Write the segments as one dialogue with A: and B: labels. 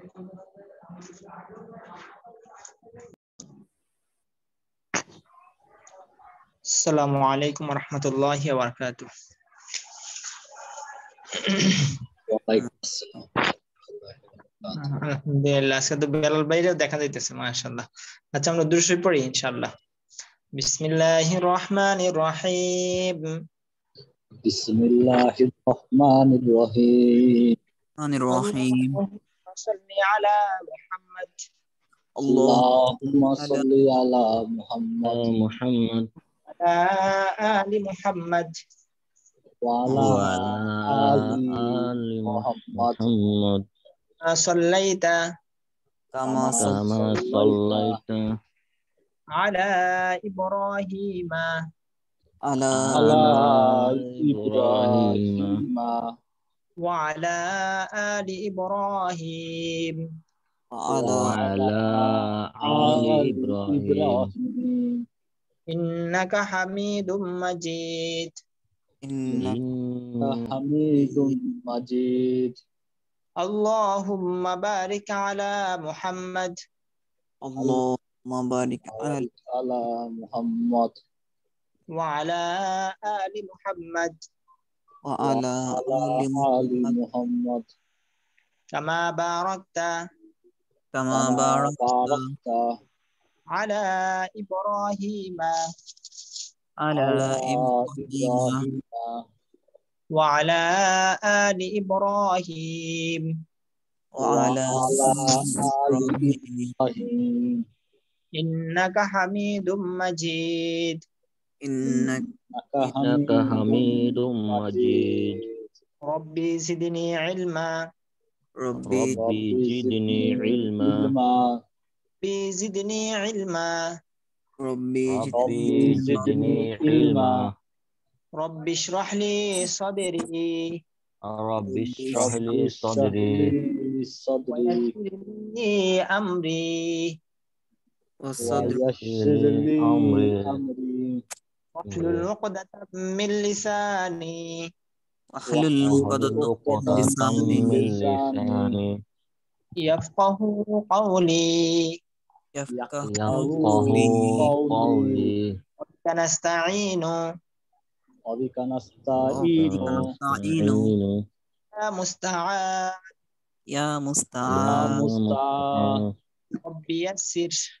A: আসসালামু আলাইকুম রহমতুল্লাহ বারকাত
B: আলহামদুলিল্লাহ
A: আজকে তো বেলাল বাইরেও দেখা যাইতেছে মাশাআল্লাহ আচ্ছা আমরা দূর পড়ি ইনশাআল্লাহ বিসমিল্লাহির রহমানির রহিম বিসমিল্লাহির
C: রহিম রহিম
A: صل على محمد
C: اللهم صل على محمد محمد
A: على آل محمد وعلى
C: آل محمد
A: صليت كما صليت على إبراهيم على
B: إبراهيم
A: وعلى آل إبراهيم وعلى آل إبراهيم إنك حميد مجيد إنك حميد مجيد اللهم بارك على محمد اللهم بارك على محمد وعلى آل محمد
D: وعلى آل
A: محمد كما باركت كما باركت على إبراهيم على إبراهيم وعلى آل إبراهيم وعلى آل
C: إبراهيم
A: إنك حميد مجيد إنك إنك حميد
C: مجيد
A: ربي زدني علما ربي, زدني علما ربي زدني علما ربي زدني علما ربي اشرح لي صدري ربي
C: اشرح لي صدري صدري
A: أمري والصدر
C: لي أمري
A: واحلل عقدة من لساني واحلل عقدة من لساني يفقه قولي يفقه قولي وبك نستعين وبك نستعين يا مستعان يا مستعان ربي يسر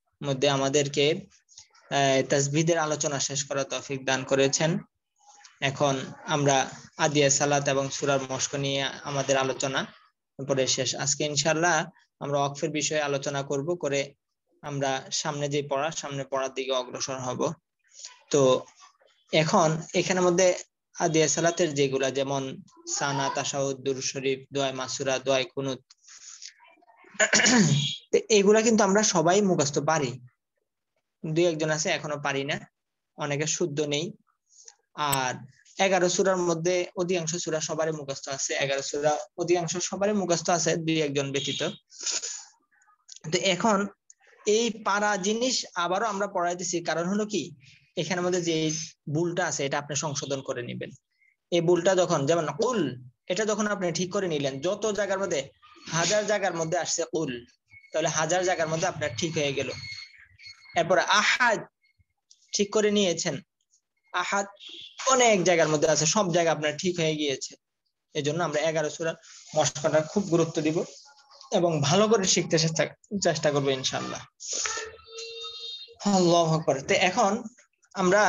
A: মধ্যে আমাদেরকে তাসবিদের আলোচনা শেষ করা তফিক দান করেছেন এখন আমরা আদিয়া সালাত এবং সুরার মস্ক নিয়ে আমাদের আলোচনা পরে শেষ আজকে ইনশাল্লাহ আমরা অক্ষের বিষয়ে আলোচনা করব করে আমরা সামনে যে পড়া সামনে পড়ার দিকে অগ্রসর হব তো এখন এখানের মধ্যে আদিয়া সালাতের যেগুলা যেমন সানা তাসাউদ্দুর শরীফ দোয়াই মাসুরা দোয়াই কুনুত এগুলা কিন্তু আমরা সবাই মুখস্থ পারি দুই একজন আছে এখনো পারি না অনেকে শুদ্ধ নেই আর এগারো সুরার মধ্যে অধিকাংশ সুরা সবারই মুখস্থ আছে এগারো সুরা অধিকাংশ সবারই মুখস্থ আছে দুই একজন ব্যতীত তো এখন এই পারা জিনিস আবারও আমরা পড়াইতেছি কারণ হলো কি এখানে মধ্যে যে ভুলটা আছে এটা আপনি সংশোধন করে নেবেন এই ভুলটা যখন যেমন কুল এটা যখন আপনি ঠিক করে নিলেন যত জায়গার মধ্যে হাজার জায়গার মধ্যে আসছে উল তাহলে হাজার জায়গার মধ্যে আপনার ঠিক হয়ে গেল এরপর আহাদ ঠিক করে নিয়েছেন আহাদ অনেক জায়গার মধ্যে আছে সব জায়গা আপনার ঠিক হয়ে গিয়েছে এই জন্য আমরা এগারো সুরার মশকাটা খুব গুরুত্ব দিব এবং ভালো করে শিখতে চেষ্টা করবো ইনশাল্লাহ আল্লাহ তো এখন আমরা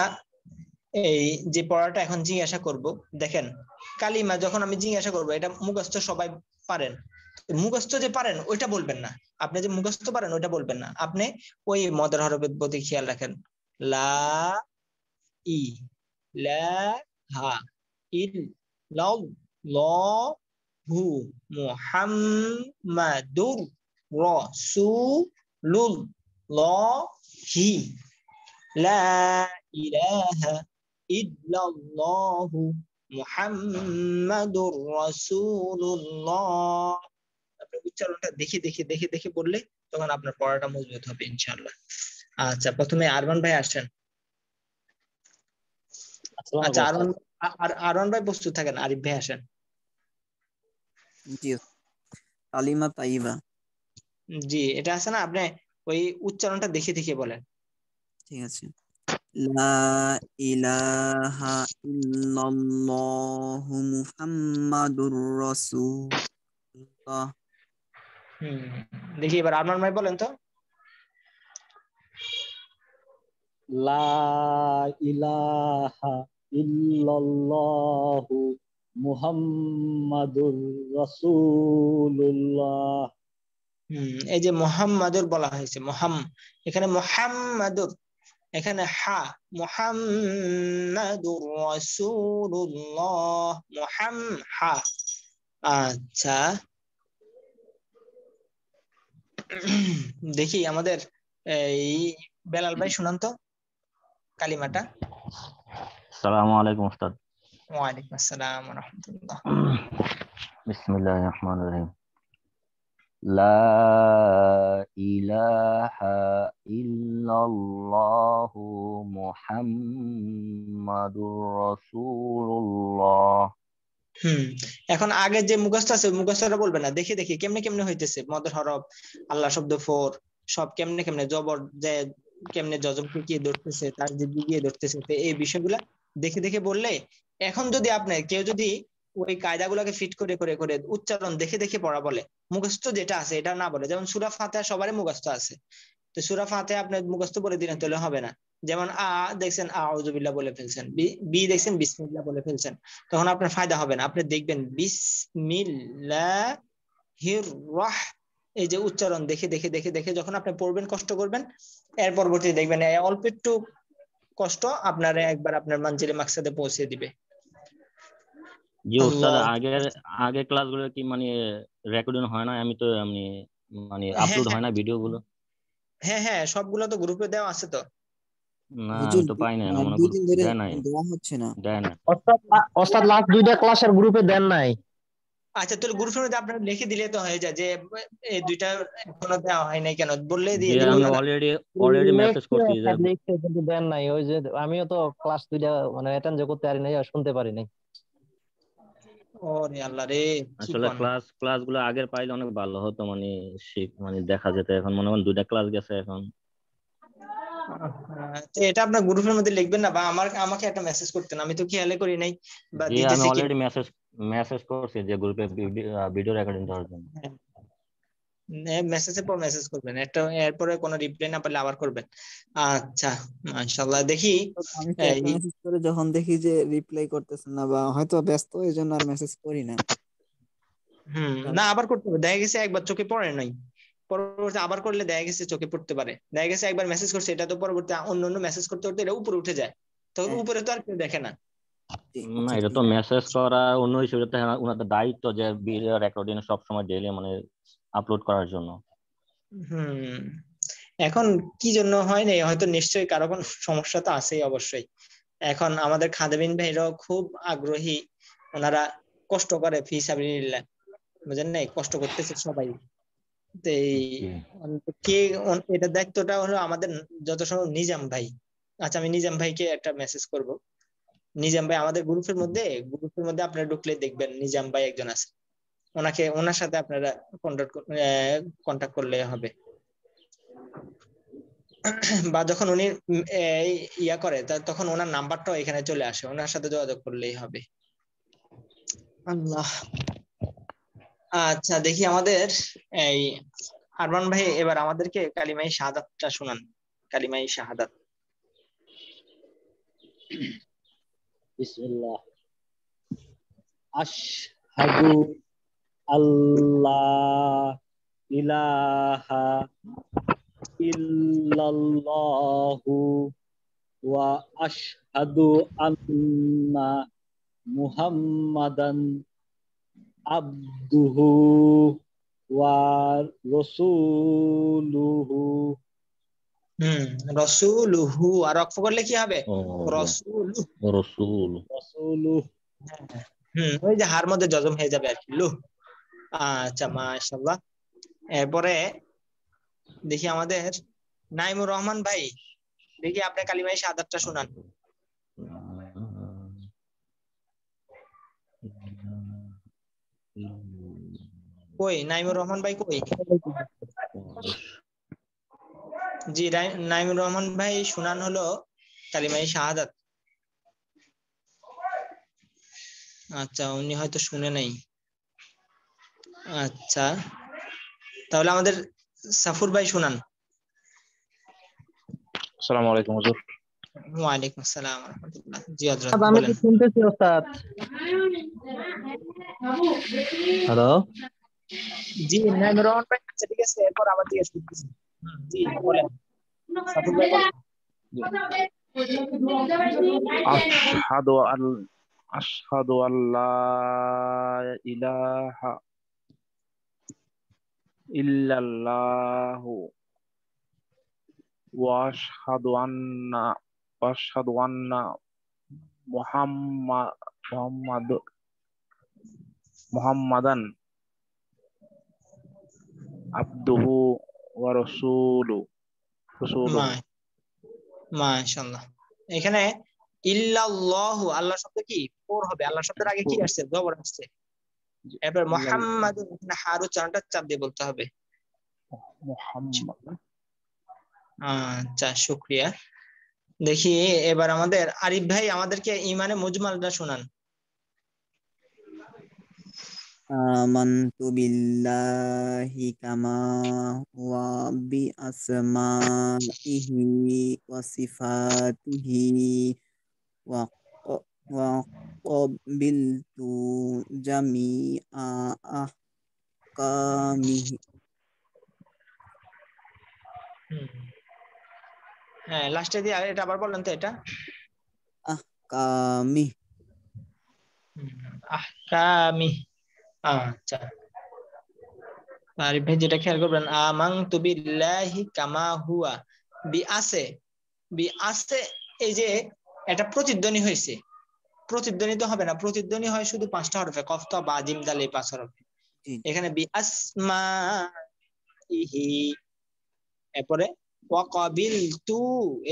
A: এই যে পড়াটা এখন জিজ্ঞাসা করব দেখেন কালিমা যখন আমি জিজ্ঞাসা করব এটা মুখস্থ সবাই পারেন মুখস্থ যে পারেন ওইটা বলবেন না আপনি যে মুখস্থ পারেন ওইটা বলবেন না আপনি ওই মদের হরবের প্রতি খেয়াল রাখেন লা ই লা হা ল হি লা আপনি উচ্চারণটা দেখে দেখে দেখে দেখে বললে তখন আপনার পড়াটা মজবুত হবে ইনশাল্লাহ আচ্ছা প্রথমে আরমান ভাই আসেন আচ্ছা আরমান আরমান ভাই প্রস্তুত থাকেন আরিফ ভাই আসেন
D: জি কালিমা তাইবা
A: জি এটা আছে না আপনি ওই উচ্চারণটা দেখে দেখে বলেন
D: ঠিক আছে লা ইলাহা ইল্লাল্লাহু মুহাম্মাদুর রাসূলুল্লাহ
A: হুম দেখি এবার আপনার মাই বলেন তো
D: লা
C: ইলাহা ইল্লাল্লাহু মুহাম্মাদুর
A: রাসূলুল্লাহ এই যে মোহাম্মাদুর বলা হয়েছে মোহাম এখানে মোহাম্মাদুর এখানে হা মোহাম্মাদুর রাসূলুল্লাহ মোহাম হা আচ্ছা দেখি আমাদের এই বেলাল ভাই শুনান তো কালিমাটা
E: আসসালামু আলাইকুম ওস্তাদ
A: ওয়া আলাইকুম আসসালাম ওয়া রাহমাতুল্লাহ
C: বিসমিল্লাহির রহমানির রহিম লা ইলাহা ইল্লাল্লাহু মুহাম্মাদুর রাসূলুল্লাহ হুম
A: এখন আগে যে মুখস্থ আছে মুখস্থটা বলবে না দেখে দেখে কেমনে কেমনে হইতেছে মদের হরফ আল্লাহ শব্দ ফোর সব কেমনে কেমনে জবর যে কেমনে জজবকে গিয়ে ধরতেছে তার যে গিয়ে ধরতেছে তো এই বিষয়গুলা দেখে দেখে বললে এখন যদি আপনি কেউ যদি ওই কায়দাগুলোকে ফিট করে করে করে উচ্চারণ দেখে দেখে পড়া বলে মুখস্থ যেটা আছে এটা না বলে যেমন সুরা ফাতে সবারই মুখস্থ আছে তো সুরা ফাতে আপনার মুখস্থ করে দিলেন তাহলে হবে না যেমন আ দেখছেন আউজুবিল্লাহ বলে ফেলছেন বি দেখছেন বিসমিল্লাহ বলে ফেলছেন তখন আপনার ফায়দা হবে না আপনি দেখবেন বিসমিল্লাহ এই যে উচ্চারণ দেখে দেখে দেখে দেখে যখন আপনি পড়বেন কষ্ট করবেন এর পরবর্তীতে দেখবেন অল্প একটু কষ্ট আপনার একবার আপনার মানজিলে মাকসাদে পৌঁছে দিবে
B: জি আগের
E: আগের ক্লাসগুলো কি মানে রেকর্ডিং মানে হয় না আমি তো আমি মানে আপলোড হয় না ভিডিওগুলো
A: হ্যাঁ হ্যাঁ সবগুলো তো গ্রুপে দেওয়া আছে তো মানে আচ্ছা লিখে দিলে যে দুইটা দেওয়া হয় নাই অলরেডি অলরেডি মেসেজ করছি লিখতে কিন্তু দেন নাই ওই যে আমিও তো ক্লাস দুইটা মানে করতে পারি নাই আর শুনতে পারি নাই আল্লাহ রে আসলে
E: ক্লাস ক্লাসগুলো আগের পাইলে অনেক ভালো হতো মানে মানে দেখা যেত এখন মনে হয় দুইটা ক্লাস গেছে এখন
A: আচ্ছা, এটা আপনার গ্রুপের মধ্যে লিখবেন না বা আমার আমাকে একটা মেসেজ করতেন আমি তো খেয়ালে করি নাই বা দিতেছি আমি অলরেডি
E: মেসেজ মেসেজ করছি যে গ্রুপে ভিডিও রেকর্ডিং করার জন্য
A: মেসেজের হ্যাঁ। হ্যাঁ, পর মেসেজ করবেন একটা এরপরে কোনো রিপ্লাই না পেলে আবার করবেন আচ্ছা মাশাআল্লাহ দেখি মেসেজ হ্যাঁ, করে যখন দেখি যে রিপ্লাই করতেছেন না বা হয়তো ব্যস্ত এজন্য আর মেসেজ করি না হুম না আবার করতে হবে দেখা গেছে একবার চোখে পড়ে নাই পরবর্তী আবার করলে দেখা গেছে চোখে পড়তে পারে দেখা গেছে একবার মেসেজ করছে এটা তো পরবর্তী অন্য অন্য মেসেজ করতে করতে এটা উপরে উঠে যায় তখন উপরে তো আর কেউ দেখে না না আচ্ছা, এটা
E: তো মেসেজ করা অন্য হিসেবে তো হ্যাঁ, ওনাদের দায়িত্ব যে ভিডিও রেকর্ডিং সব সময় ডেইলি মানে আপলোড করার জন্য
A: হুম এখন কি জন্য হয় না হয়তো নিশ্চয়ই কারো কোনো সমস্যা তো আছেই অবশ্যই এখন আমাদের খাদেবিন ভাইরাও খুব আগ্রহী ওনারা কষ্ট করে ফি সাবিলিল্লাহ বুঝেন নাই কষ্ট করতেছে সবাই মানে কে এটা দায়িত্বটা হলো আমাদের যত সম্ভব নিজাম ভাই আচ্ছা আমি নিজাম ভাইকে একটা মেসেজ করব নিজাম ভাই আমাদের গ্রুপের মধ্যে গ্রুপের মধ্যে আপনারা ঢুকলে দেখবেন নিজাম ভাই একজন আছে ওনাকে ওনার সাথে আপনারা কন্ট্যাক্ট কন্ট্যাক্ট করলে হবে বা যখন উনি ইয়া করে তখন ওনার নাম্বারটাও এখানে চলে আসে ওনার সাথে যোগাযোগ করলেই হবে আল্লাহ আচ্ছা দেখি আমাদের এই আরমান ভাই এবার আমাদেরকে কালিমাই শাহাদাতটা শুনান কালিমাই শাহাদাত
C: আশহাদু আল্লাহ ইলাহা ইল্লাল্লাহু ওয়া আশহাদু আন্না মুহাম্মাদান
A: আব্দুহু ওয়ার রসুলুহু হুম রসুলুহু আর রক্ত করলে কি হবে রসুলু রসুল রসুলু হুম ওই যে হার মধ্যে জজম হয়ে যাবে আর কি লু আচ্ছা মাশাআল্লাহ এরপরে দেখি আমাদের নাইমুর রহমান ভাই দেখি আপনি কালিমাই সাদাতটা শোনান কই নাইমুর রহমান ভাই কই জি নাইমুর রহমান ভাই শুনান হলো কালিমাই শাহাদাত আচ্ছা উনি হয়তো শুনে নাই আচ্ছা তাহলে আমাদের সাফুর ভাই শুনান
F: আসসালামু আলাইকুম হুজুর
A: ওয়া আলাইকুম আসসালাম ওয়া রাহমাতুল্লাহ জি হযরত আচ্ছা, আমি
C: শুনতেছি ওস্তাদ হ্যালো জি মেমরন ভাই আচ্ছা ঠিক আছে এরপর আবার জিজ্ঞেস করতেছি জি বলেন আশহাদু আল আশহাদু ইলাহা ইল্লাল্লাহু আন্না আন্না মুহাম্মাদ মোহাম্মাদান আব্দুহু ওয়া রাসূলু
A: রাসূলু মাশাআল্লাহ এখানে ইল্লাল্লাহু আল্লাহ শব্দ কি ফোর হবে আল্লাহ শব্দের আগে কি আসছে জবর আসছে এবার মোহাম্মদ এখানে হার উচ্চারণটা চাপ দিয়ে বলতে হবে আচ্ছা শুক্রিয়া দেখি এবার আমাদের আরিফ ভাই আমাদেরকে ইমানে মুজমালটা শোনান
D: Amantu billahi kama wa bi asma'ihi wa sifatihi wa wa qabiltu jami'a ahkamihi.
A: হ্যাঁ লাস্টে দিয়ে এটা আবার বলেন তো এটা আহকামি আহকামি আচ্ছা আরিফ ভাই যেটা খেয়াল করবেন আমাং তু বিল্লাহি কামা হুয়া বি আছে বি আছে এই যে এটা প্রতিধ্বনি হয়েছে প্রতিধ্বনি তো হবে না প্রতিধ্বনি হয় শুধু পাঁচটা হরফে কফতা বা জিম দাল পাঁচ হরফে এখানে বি আসমা ইহি এরপরে ওয়াকাবিল তু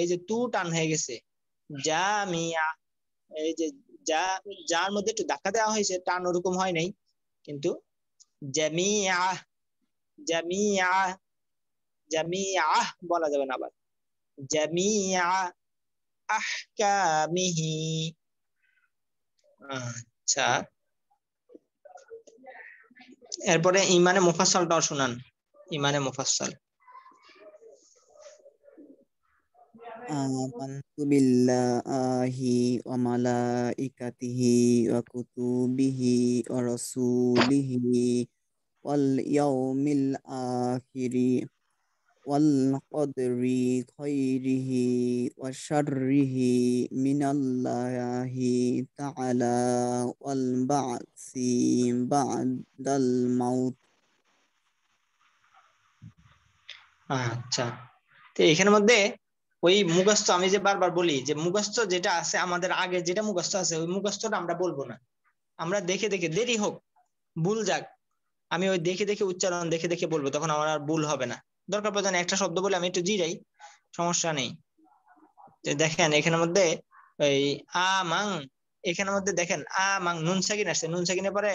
A: এই যে তু টান হয়ে গেছে জামিয়া এই যে যা যার মধ্যে একটু ধাক্কা দেওয়া হয়েছে টান ওরকম হয় নাই কিন্তু জামিয়া জামিয়া জামিয়া বলা যাবে না আবার জামিয়া আহকামিহি
B: আচ্ছা
A: এরপরে ইমানে মুফাসসালটাও শুনান ইমানে মুফাসসাল
D: آمنت بالله وملائكته وكتبه ورسوله واليوم الآخر والقدر خيره وشره من الله تعالى والبعث بعد
A: الموت আচ্ছা তো এখানের মধ্যে ওই মুখস্থ আমি যে বারবার বলি যে মুখস্থ যেটা আছে আমাদের আগে যেটা মুখস্থ আছে ওই মুখস্থটা আমরা বলবো না আমরা দেখে দেখে দেরি হোক ভুল যাক আমি ওই দেখে দেখে উচ্চারণ দেখে দেখে বলবো তখন আমার আর ভুল হবে না দরকার প্রয়োজন একটা শব্দ বলে আমি একটু জিরাই সমস্যা নেই দেখেন এখানের মধ্যে ওই আ মাং এখানে মধ্যে দেখেন আ মাং নুন সাকিন আসছে নুন সাকিনের পরে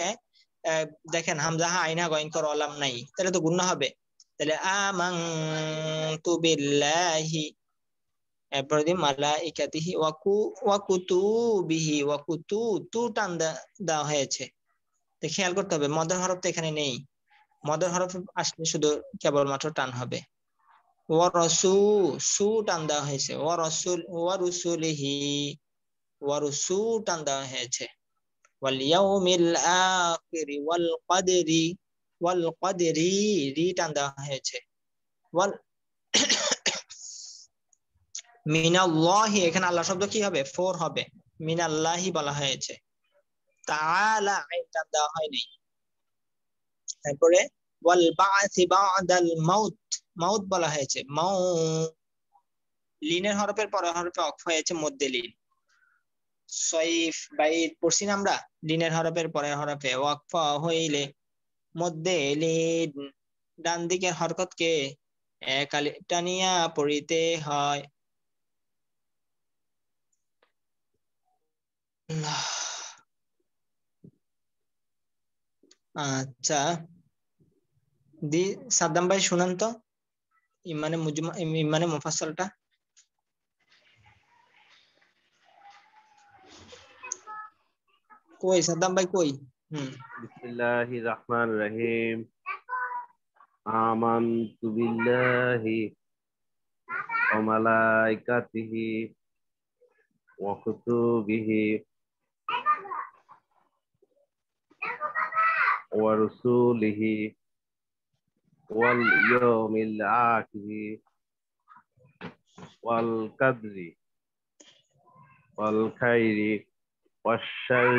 A: দেখেন হামজা হা আইনা গয়ন কর নাই তাহলে তো গুণ হবে তাহলে আ মাং তু বিল্লাহি এরপরে দিয়ে মালা ইকাতিহি ওয়াকু ওয়াকুতু বিহি ওয়াকুতু তু টান দেওয়া হয়েছে তো খেয়াল করতে হবে মদের হরফ তো এখানে নেই মদের হরফ আসলে শুধু কেবলমাত্র টান হবে ওয়ারসু সু টান দেওয়া হয়েছে ও ও রসুল ওয়ারসুল ও ওয়ারসু টান দেওয়া হয়েছে ওয়াল ইয়াউমিল আখিরি ওয়াল কদরি ওয়াল কদরি রি টান দেওয়া হয়েছে ওয়াল মিনাল্লাহি এখানে আল্লাহ শব্দ কি হবে ফোর হবে মিনাল্লাহি বলা হয়েছে তাআলা আইনটা দেওয়া হয়নি তারপরে ওয়াল বা'দাল মাউত মাউত বলা হয়েছে মাউ লিনের হরফের পরে হরফে অক্ষ হয়েছে মধ্যে লিন সইফ বাইত পড়ছি না আমরা লিনের হরফের পরে হরফে ওয়াকফ হইলে মধ্যে লিন ডান দিকের হরকতকে এক টানিয়া পড়িতে হয় আচ্ছা দি সাদ্দাম ভাই শুনেন তো ইমানে মুজমা ইমানে মুফাসসালটা কই সাদ্দাম ভাই কই হুম বিসমিল্লাহির
F: রহমানির রহিম আমানতু বিল্লাহি
C: ওয়া
F: মালাইকাতিহি ওয়া কুতুবিহি ورسوله
C: واليوم
F: الآخر والقدر والخير والشر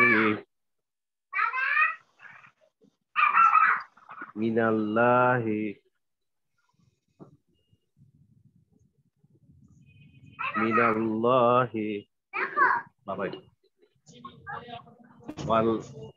F: من الله من الله
B: والقدر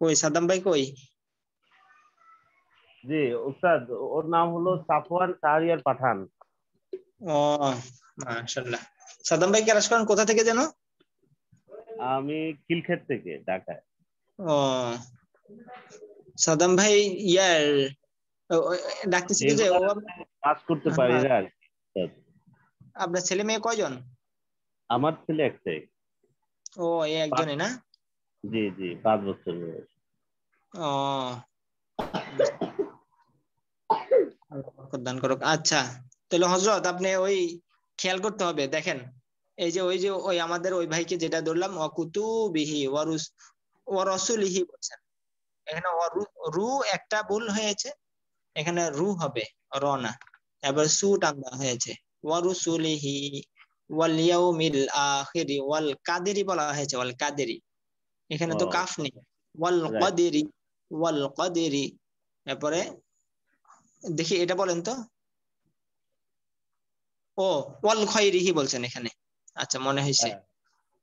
A: কই সাদাম ভাই কই জি উস্তাদ ওর নাম হলো সাফওয়ান শাহরিয়ার পাঠান ও মাশাআল্লাহ সাদাম ভাই ক্রাশ করেন কোথা থেকে যেন আমি খিলক্ষেত থেকে ঢাকায় ও সাদাম ভাই
F: ইয়ার ডাকতেছি যে ও পাস করতে পারি না
A: আপনার ছেলে মেয়ে কয়জন
F: আমার ছেলে একটাই
A: ও এই একজনই না
F: জি জি পাঁচ বছর বয়স
A: দান করুক আচ্ছা তাহলে হজরত আপনি ওই খেয়াল করতে হবে দেখেন এই যে ওই যে ওই আমাদের ওই ভাইকে যেটা ধরলাম অকুতুবিহি ওয়ারুস ওয়ারসুলিহি বলছেন এখানে রু একটা ভুল হয়েছে এখানে রু হবে রনা এবার সু টান্দা হয়েছে ওয়ারুসুলিহি ওয়াল মিল আখিরি ওয়াল কাদেরি বলা হয়েছে ওয়াল কাদেরি এখানে তো কাফ নেই ওয়াল কাদেরি ওয়াল কাদেরি এরপরে দেখি এটা বলেন তো ও ওয়াল খয়রিহি বলছেন এখানে আচ্ছা মনে হয়েছে হ্যাঁ।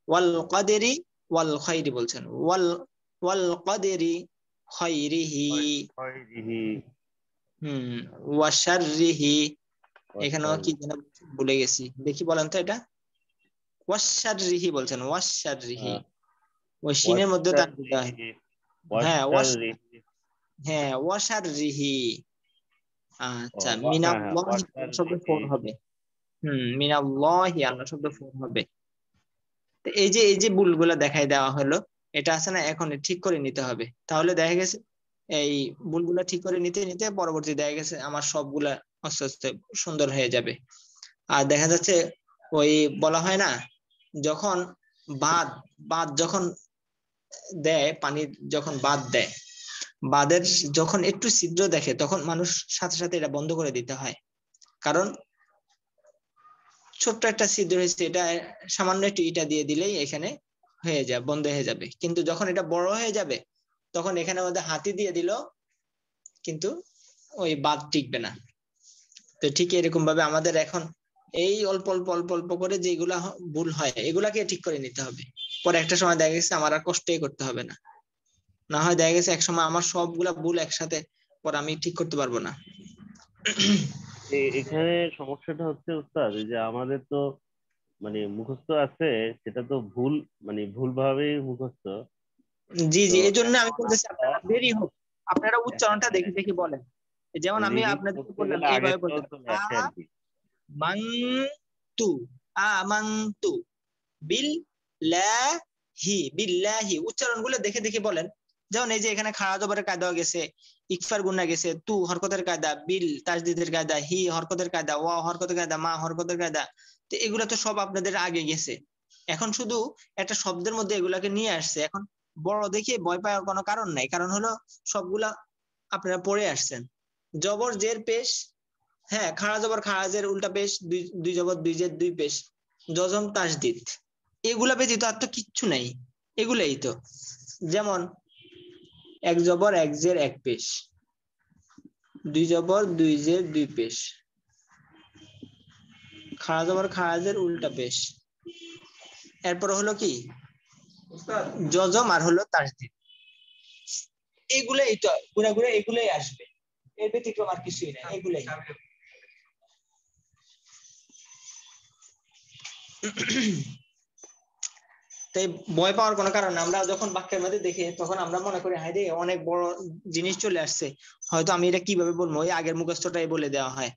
A: ওয়াল কাদেরি ওয়াল খয়রি বলছেন ওয়াল ওয়াল কাদেরি খয়রিহি হুম ওয়াশাররিহি এখানেও কি যেন ভুলে গেছি দেখি বলেন তো এটা ওয়াশাররিহি বলছেন ওয়াশাররিহি হ্যাঁ। ওই সিনের মধ্যে তার দেওয়া হ্যাঁ হ্যাঁ, আচ্ছা, oh, হ্যাঁ হ্যাঁ ওয়াসার রিহি আচ্ছা মিনাল্লাহি শব্দ ফোন হবে হুম মিনাল্লাহি আল্লাহ শব্দ ফোন হবে এই যে এই যে ভুলগুলো দেখাই দেওয়া হলো এটা আছে না এখন ঠিক করে নিতে হবে তাহলে দেখা গেছে এই ভুলগুলা ঠিক করে নিতে নিতে পরবর্তী দেখা গেছে আমার সবগুলা আস্তে আস্তে সুন্দর হয়ে যাবে আর দেখা যাচ্ছে ওই বলা হয় না যখন বাদ বাদ যখন দেয় পানি যখন বাদ দেয় বাদের যখন একটু ছিদ্র দেখে তখন মানুষ সাথে সাথে এটা বন্ধ করে দিতে হয় কারণ ছোট্ট একটা ছিদ্র হয়েছে এটা সামান্য একটু ইটা দিয়ে দিলেই এখানে হয়ে যায় বন্ধ হয়ে যাবে কিন্তু যখন এটা বড় হয়ে যাবে তখন এখানে মধ্যে হাতি দিয়ে দিল কিন্তু ওই বাদ টিকবে না তো ঠিক এরকম ভাবে আমাদের এখন এই অল্প অল্প অল্প অল্প করে যেগুলা ভুল হয় এগুলাকে ঠিক করে নিতে হবে পরে একটা সময় দেখা গেছে আমার আর কষ্টই করতে হবে না না হয় দেখা গেছে একসময় আমার সবগুলা ভুল একসাথে পরে আমি ঠিক করতে পারবো না
F: এখানে সমস্যাটা হচ্ছে
C: উস্তাদ যে আমাদের তো মানে মুখস্থ আছে সেটা তো ভুল মানে ভুলভাবে মুখস্থ
A: জি জি এই জন্য আমি বলতেছি হ্যাঁ। আপনারা দেরি হোক আপনারা হ্যাঁ। উচ্চারণটা দেখে দেখে বলেন যেমন আমি আপনাদের বললাম এইভাবে বলতে মাং তু আমাং তু বিল হি বিল্লাহি উচ্চারণ গুলো দেখে দেখে বলেন যেমন এই যে এখানে খাড়া জবরের কায়দা গেছে ইকফার গুন্না গেছে তু হরকতের কায়দা বিল তাজদিদের কায়দা হি হরকতের কায়দা ওয়া হরকতের কায়দা মা হরকতের কায়দা তো এগুলো তো সব আপনাদের আগে গেছে এখন শুধু একটা শব্দের মধ্যে এগুলাকে নিয়ে আসছে এখন বড় দেখে ভয় পাওয়ার কোনো কারণ নাই কারণ হলো সবগুলা আপনারা পড়ে আসছেন জবর জের পেশ হ্যাঁ খাড়া জবর খাড়া জের উল্টা পেশ দুই জবর দুই জের দুই পেশ জজম তাসদিদ এগুলা ব্যতীত আর তো কিচ্ছু নাই এগুলাই তো যেমন এক জবর এক জের এক পেশ দুই জবর দুই জের দুই পেশ খাড়া জবর খাড়া জের উল্টা পেশ এরপর হলো কি যজম আর হলো তার এগুলাই তো ঘুরে ঘুরে এগুলাই আসবে এর ব্যতিক্রম আর কিছুই না এগুলাই তাই ভয় পাওয়ার কোনো কারণে আমরা যখন বাক্যের মধ্যে দেখি তখন আমরা মনে করি হাই রে অনেক বড় জিনিস চলে আসছে হয়তো আমি এটা কিভাবে বলবো ওই আগের মুখস্থটাই বলে দেওয়া হয়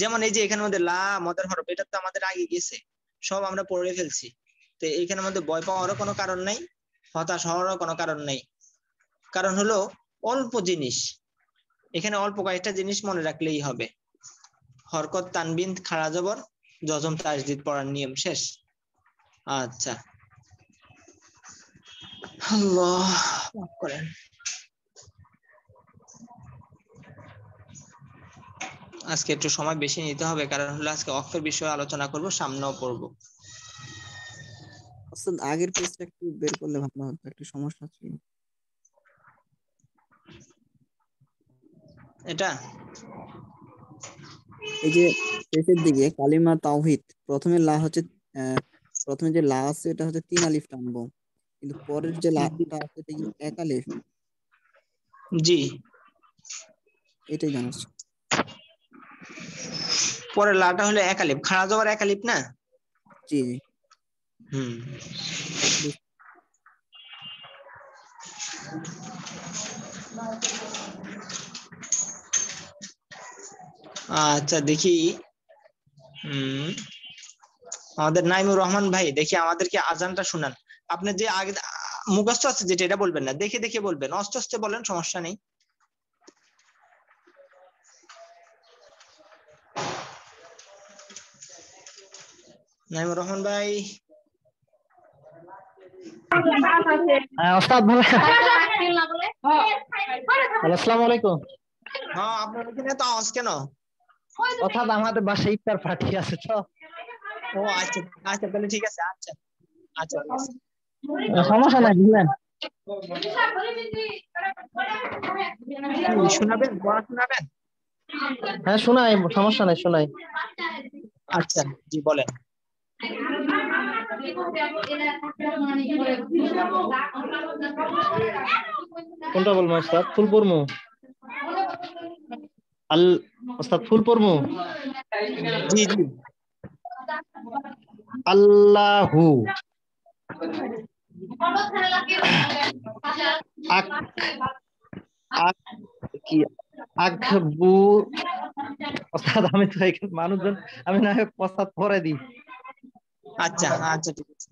A: যেমন এই যে এখানে মধ্যে লা মদের হরফ এটা তো আমাদের আগে গেছে সব আমরা পড়ে ফেলছি তো এইখানের মধ্যে ভয় পাওয়ারও কোনো কারণ নাই হতাশ হওয়ারও কোনো কারণ নাই কারণ হলো অল্প জিনিস এখানে অল্প কয়েকটা জিনিস মনে রাখলেই হবে হরকত তানবিন খাড়া জবর জজম তাজদিদ পড়ার নিয়ম শেষ আচ্ছা আল্লাহ করেন আজকে একটু সময় বেশি নিতে হবে কারণ হলো আজকে অক্ষর বিষয়ে আলোচনা করব সামনেও পড়ব
D: আগের পেজটা একটু বের করলে ভালো হতো একটু সমস্যা ছিল এটা এই যে শেষের দিকে কালিমা তাওহিদ প্রথমে লা হচ্ছে প্রথমে যে লা আছে এটা হচ্ছে তিন আলিফ টানবো কিন্তু পরের যে লাইনটা আছে এটা কিন্তু একালের
A: জি এটাই জানো পরের লাটা হলো একালিপ খানা যাওয়ার একালিপ না জি হুম আচ্ছা দেখি আমাদের নাইমুর রহমান ভাই দেখি আমাদেরকে আজানটা শুনান আপনার যে আগে মুখস্থ আছে যেটা এটা বলবেন না দেখে দেখে বলবেন অস্ত অস্তে বলেন সমস্যা নেই ভাই হ্যাঁ,
C: আসসালামু
A: আলাইকুম হ্যাঁ আপনার তো কেন আমাদের আছে ও আচ্ছা আচ্ছা তাহলে ঠিক আছে আচ্ছা আচ্ছা, আচ্ছা। সমস্যা নাই বুঝলেন
B: শোনাবেন পড়া শোনাবেন হ্যাঁ শোনাই
A: সমস্যা নাই শোনাই আচ্ছা জি বলেন
B: কোনটা বলবো ওস্তাদ
A: ফুল
C: আল ওস্তাদ ফুল জি জি আল্লাহু
B: আমি
A: তো এখানে মানুষজন আমি না হয় প্রস্তাব পরে দিই আচ্ছা আচ্ছা ঠিক আছে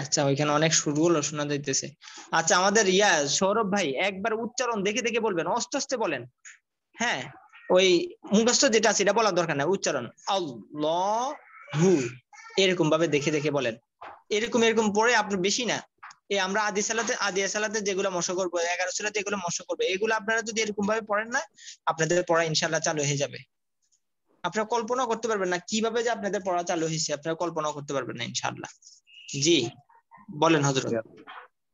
A: আচ্ছা ওইখানে অনেক শুরু হলো শোনা যাইতেছে আচ্ছা আমাদের ইয়া সৌরভ ভাই একবার উচ্চারণ দেখে দেখে বলবেন অস্তে অস্তে বলেন হ্যাঁ ওই মুখস্থ যেটা আছে এটা বলার দরকার নাই উচ্চারণ আল্লাহু এরকম ভাবে দেখে দেখে বলেন এরকম এরকম পড়ে আপনার বেশি না এ আমরা আদি সালাতে আদি সালাতে যেগুলো মশ করবো এগারো সালাতে এগুলো মশ করবো এগুলো আপনারা যদি এরকম ভাবে পড়েন না আপনাদের পড়া ইনশাল্লাহ চালু হয়ে যাবে আপনারা কল্পনা করতে পারবেন না কিভাবে যে আপনাদের পড়া চালু হয়েছে আপনারা কল্পনা করতে পারবেন না ইনশাল্লাহ জি বলেন হজর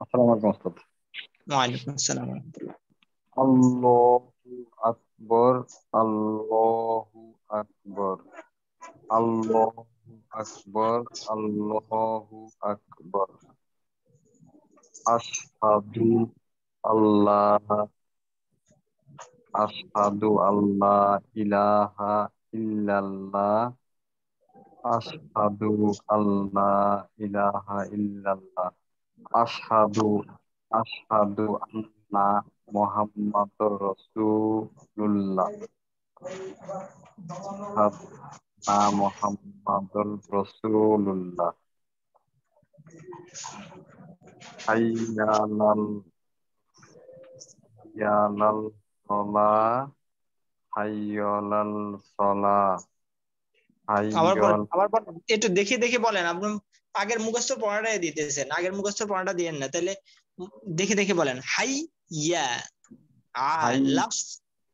A: আসসালামু আলাইকুম ওয়া আলাইকুম
F: আসসালাম Akbar, Allahu Akbar.
A: Allahu
F: Akbar, Allahu Akbar. Ashadu Allah Ashadu Allah ilaha illallah Ashadu Allah ilaha illallah Ashadu Ashadu anna মোহাম্মদুর রসুল্লাহ হাসানা মোহাম্মদুর রসুল্লাহ হাইয়ালাল হাইয়ালাল সলা হাইয়ালাল
A: সলা একটু দেখে দেখে বলেন আপনি আগের মুখস্থ পড়াটাই দিতেছেন আগের মুখস্থ পড়াটা দিয়েন না তাহলে দেখে দেখে বলেন hi Yeah. I love.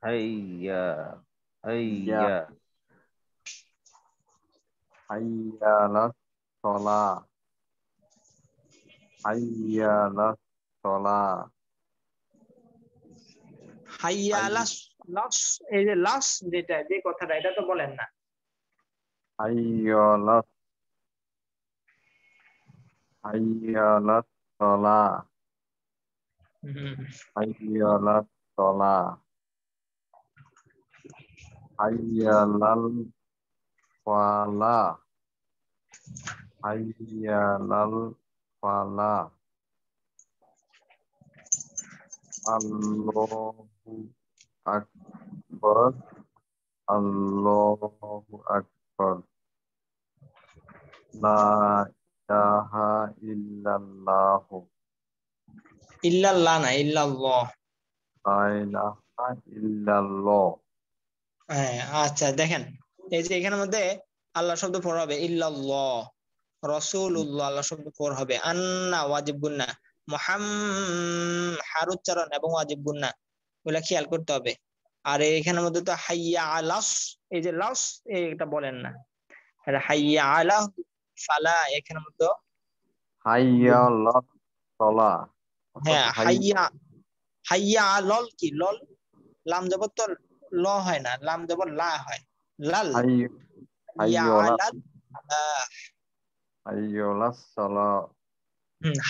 C: Hiya. Hiya.
F: Hiya la sola. Hiya la sola.
A: হাইয়া লাস লাস এই যে লাস যেটা যে কথাটা এটা তো বলেন না
F: হাইয়া লাস হাইয়া লাস সলা Hayyalal sholah. Hayyalal fala. Hayyalal fala. Allahu Akbar. Allahu Akbar. La ilaha illallahu. ইল্লাল্লাহ না
A: ইল্লাল্লাহ
F: ইল্লাল্লাহ
A: হ্যাঁ আচ্ছা দেখেন এই যে এখানের মধ্যে আল্লাহ শব্দ পর হবে ইল্লাল্লাহ রসুল্লাহ আল্লাহ শব্দ পর হবে আন্না ওয়াজিব গুন্না মোহাম্মদ হার উচ্চারণ এবং ওয়াজিব গুন্না ওগুলা খেয়াল করতে হবে আর এখানের মধ্যে তো হাইয়া আলাস এই যে লাস এটা বলেন না হাইয়া আলাহ ফালা এখানের মধ্যে
F: হাইয়া লাস সালা হ্যাঁ হাইয়া
A: হাইয়া লল কি লল লাম জবর তো ল হয় না লাম জবর লা হয় লাল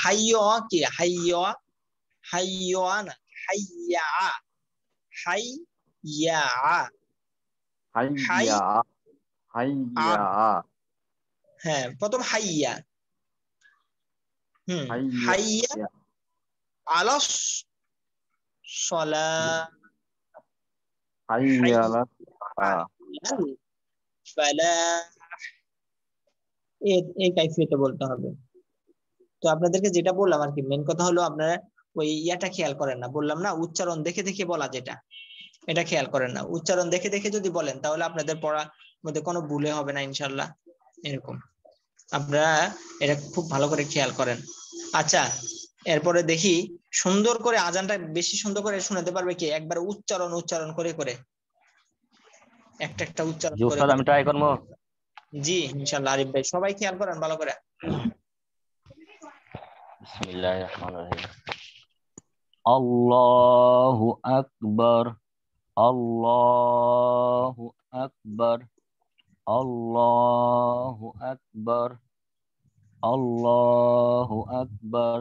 A: হাইয়া কি হাইয়া হাইয়া না হাইয়া হাইয়া হাইয়া হাইয়া হ্যাঁ প্রথম হাইয়া হুম হাইয়া alas বলতে হবে তো আপনাদেরকে যেটা বললাম আর কি মেন কথা হলো আপনারা ওই ইয়াটা খেয়াল করেন না বললাম না উচ্চারণ দেখে দেখে বলা যেটা এটা খেয়াল করেন না উচ্চারণ দেখে দেখে যদি বলেন তাহলে আপনাদের পড়া মধ্যে কোনো ভুলে হবে না ইনশাল্লাহ এরকম আপনারা এটা খুব ভালো করে খেয়াল করেন আচ্ছা এরপরে দেখি সুন্দর করে আজানটা বেশি সুন্দর করে শোনাতে পারবে কি একবার উচ্চারণ উচ্চারণ করে করে একটা একটা উচ্চারণ করে আমি ট্রাই করব জি ইনশাআল্লাহ আরিফ ভাই সবাই খেয়াল করেন ভালো করে
C: বিসমিল্লাহির রহমানির রহিম আল্লাহু আকবার আল্লাহু আকবার আল্লাহু আকবার আল্লাহু আকবার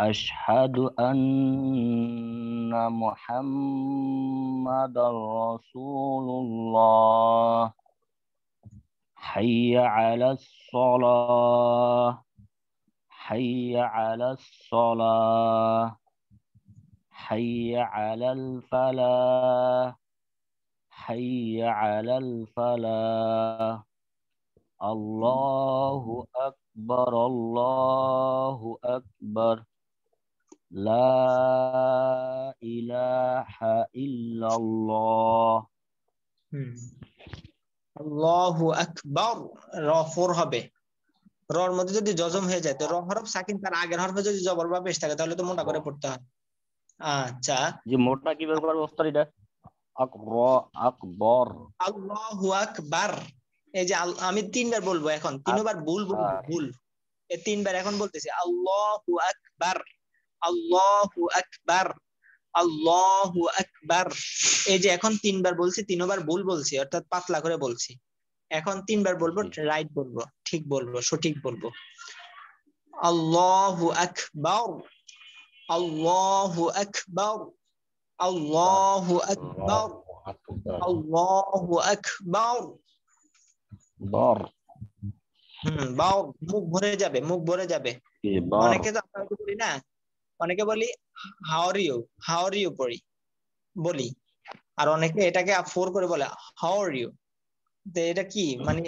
C: أشهد أن محمد رسول الله حي على الصلاة حي على الصلاة حي على الفلاح حي على الفلاح الله أكبر الله أكبر لا إله إلا الله
A: আল্লাহু আকবার র ফোর হবে রর মধ্যে যদি জজম হয়ে যায় তো র হরফ সাকিন তার আগের হরফে যদি জবর বা পেশ থাকে তাহলে তো মোটা করে পড়তে হয়
E: আচ্ছা যে মোটা কি ব্যাপার ওস্তাদ এটা
C: আকবর আকবর
A: আল্লাহু আকবার এই যে আমি তিনবার বলবো এখন তিনবার ভুল আচ্ছা। ভুল এই তিনবার এখন বলতেছি আল্লাহু আকবার আল্লাহু আকবার আল্লাহু আকবার এই যে এখন তিনবার বলছি তিনবার ভুল বলছি অর্থাৎ পাতলা করে বলছি এখন তিনবার বলবো রাইট বলবো ঠিক বলবো সঠিক বলবো আল্লাহু আকবার আল্লাহু আকবার আল্লাহু আকবার আল্লাহু আকবার বার হুম বার মুখ ভরে যাবে মুখ ভরে যাবে অনেকে তো আমরা বলি না অনেকে বলি হাওরিও হাওরিও পড়ি বলি আর অনেকে এটাকে ফোর করে বলে হাওরিও তো এটা কি মানে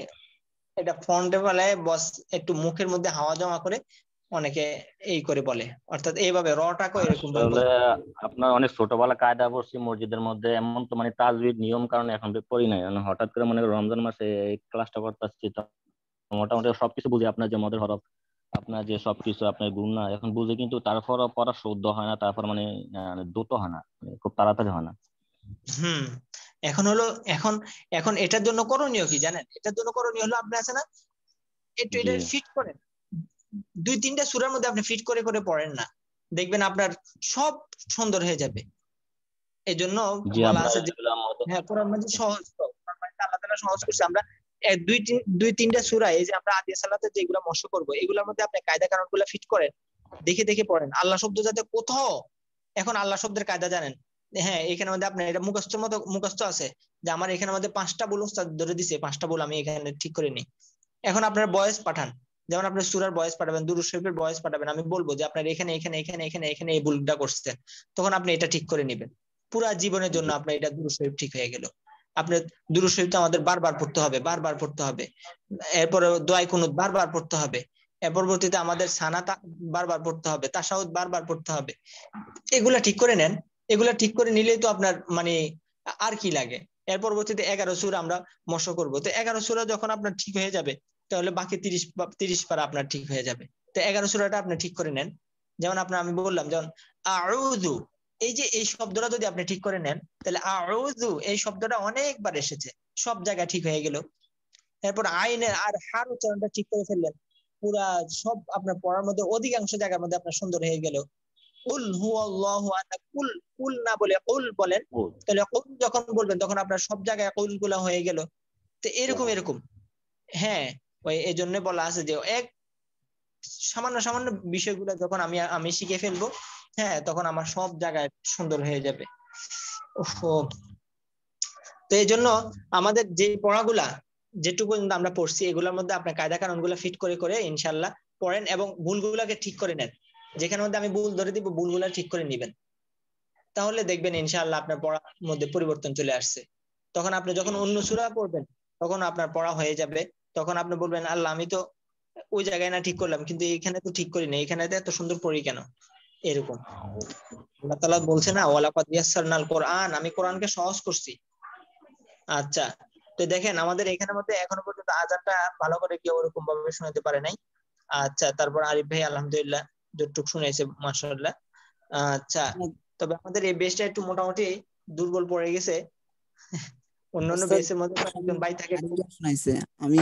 A: এটা ফন্টে বলে বস একটু মুখের মধ্যে হাওয়া জমা করে অনেকে এই করে বলে অর্থাৎ এইভাবে রটাকে এরকম বলে
E: আপনার অনেক ছোটবেলা কায়দা পড়ছি মসজিদের মধ্যে এমন তো মানে তাজবির নিয়ম কারণে এখন তো পড়ি না মানে হঠাৎ করে মনে রমজান মাসে এই ক্লাসটা করতেছি মোটামুটি সবকিছু বুঝি আপনার যে মদের হরফ আপনার যে সবকিছু আপনার গুণ না এখন বুঝে কিন্তু তারপরও পড়া শুদ্ধ হয় না তারপর মানে, মানে দ্রুত হয় না মানে খুব তাড়াতাড়ি হয় না
A: হুম এখন হলো এখন এখন এটার জন্য করণীয় কি জানেন এটার জন্য করণীয় হলো আপনি আছে না একটু এটা ফিট করেন দুই তিনটা সুরের মধ্যে আপনি ফিট করে করে পড়েন না দেখবেন আপনার সব সুন্দর হয়ে যাবে এজন্য বলা আছে যে হ্যাঁ কোরআন মানে সহজ আল্লাহ তাআলা সহজ করছে আমরা দুই দুই তিনটা সুরা এই যে আমরা আদি সালাতে যেগুলো মস্য করব এগুলোর মধ্যে আপনি কায়দা কারণ গুলা ফিট করেন দেখে দেখে পড়েন আল্লাহ শব্দ যাতে কোথাও এখন আল্লাহ শব্দের কায়দা জানেন হ্যাঁ এখানে মধ্যে আপনি এটা মুখস্থ মতো মুখস্থ আছে যে আমার এখানে মধ্যে পাঁচটা বল ধরে দিছে পাঁচটা বল আমি এখানে ঠিক করে নি এখন আপনার বয়স পাঠান যেমন আপনার সুরার বয়স পাঠাবেন দুরু শরীফের বয়স পাঠাবেন আমি বলবো যে আপনার এখানে এখানে এখানে এখানে এখানে এই ভুলটা করছেন তখন আপনি এটা ঠিক করে নেবেন পুরা জীবনের জন্য আপনার এটা দুরু শরীফ ঠিক হয়ে গেল আপনার তো আমাদের বারবার পড়তে হবে বারবার পড়তে হবে এরপরে দোয়াই কুনুত বারবার পড়তে হবে এর পরবর্তীতে আমাদের সানা বারবার পড়তে হবে তাসাউদ বারবার পড়তে হবে এগুলা ঠিক করে নেন এগুলা ঠিক করে নিলেই তো আপনার মানে আর কি লাগে এর পরবর্তীতে এগারো সুর আমরা মশ করব তো এগারো সুরা যখন আপনার ঠিক হয়ে যাবে তাহলে বাকি তিরিশ তিরিশ পারা আপনার ঠিক হয়ে যাবে তো এগারো সুরাটা আপনি ঠিক করে নেন যেমন আপনার আমি বললাম যেমন আউদু এই যে এই শব্দটা যদি আপনি ঠিক করে নেন তাহলে আউজু এই শব্দটা অনেকবার এসেছে সব জায়গায় ঠিক হয়ে গেল এরপর আইনের আর হার উচ্চারণটা ঠিক করে ফেললেন পুরা সব আপনার পড়ার মধ্যে অধিকাংশ জায়গার মধ্যে আপনার সুন্দর হয়ে গেল হু আল্লাহ কুল কুল না বলে বলেন তাহলে যখন বলবেন তখন আপনার সব জায়গায় কুল গুলা হয়ে গেল তো এরকম হ্যাঁ। এরকম হ্যাঁ ওই এই জন্য বলা আছে যে এক সামান্য সামান্য বিষয়গুলো যখন আমি আমি শিখে ফেলবো হ্যাঁ তখন আমার সব জায়গায় সুন্দর হয়ে যাবে তো এই জন্য আমাদের যে পড়াগুলা যেটুকু আমরা পড়ছি এগুলোর মধ্যে আপনার কায়দা কানুন গুলা ফিট করে করে ইনশাল্লাহ পড়েন এবং ভুলগুলাকে ঠিক করে নেন যেখানে মধ্যে আমি ভুল ধরে দিব ভুলগুলা ঠিক করে নিবেন তাহলে দেখবেন ইনশাল্লাহ আপনার পড়ার মধ্যে পরিবর্তন চলে আসছে তখন আপনি যখন অন্য সুরা পড়বেন তখন আপনার পড়া হয়ে যাবে তখন আপনি বলবেন আল্লাহ আমি তো ওই জায়গায় না ঠিক করলাম কিন্তু এখানে তো ঠিক করি না এখানে এত সুন্দর পড়ি কেন এরকম আল্লাহ তালা বলছে না ওয়ালাকাদ কোরআন আমি কোরআনকে সহজ করছি আচ্ছা তো দেখেন আমাদের এখানের মধ্যে এখনো পর্যন্ত আজানটা ভালো করে কেউ ওরকম ভাবে শোনাতে পারে নাই আচ্ছা তারপর আরিফ ভাই আলহামদুলিল্লাহ যতটুক শুনেছে মাসাল্লাহ আচ্ছা হ্যাঁ। তবে আমাদের এই বেসটা একটু মোটামুটি দুর্বল পড়ে গেছে অন্যান্য বেসের মধ্যে একজন ভাই থাকে
D: শুনাইছে আমি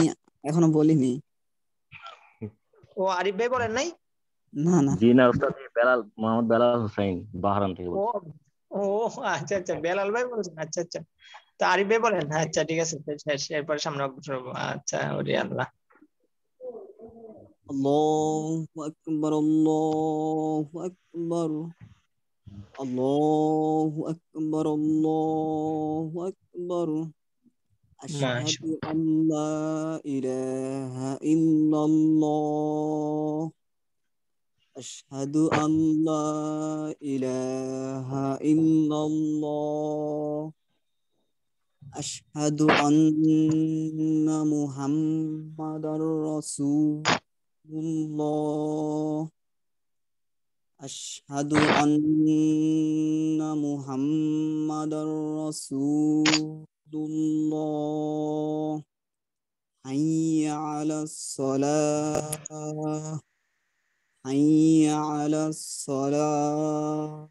D: এখনো বলিনি
A: ও আরিফ ভাই বলেন নাই না না জি বেলাল
E: মোহাম্মদ বেলাল হোসেন থেকে
A: বলছি ও আচ্ছা আচ্ছা বেলাল ভাই বলছেন আচ্ছা আচ্ছা তো আরিফ ভাই বলেন আচ্ছা ঠিক আছে শেষ এরপরে সামনে অগ্রসর হবো আচ্ছা ওরে আল্লাহ
D: الله أكبر الله أكبر الله أكبر الله أكبر أشهد أن لا إله إلا الله أشهد أن لا إله إلا الله أشهد أن محمدا رسول الله أشهد أن محمدا رسول الله حي على الصلاة حي على الصلاة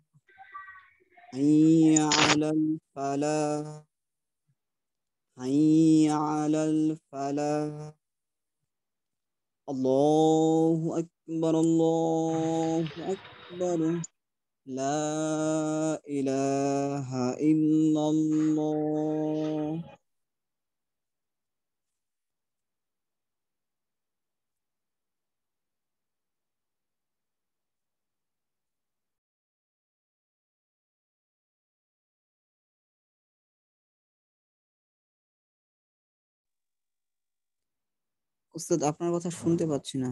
D: حي على الفلاح حي على الفلاح الله أكبر الله أكبر لا إله إلا الله
B: উস্তাদ আপনার কথা হ্যাঁ। শুনতে পাচ্ছি না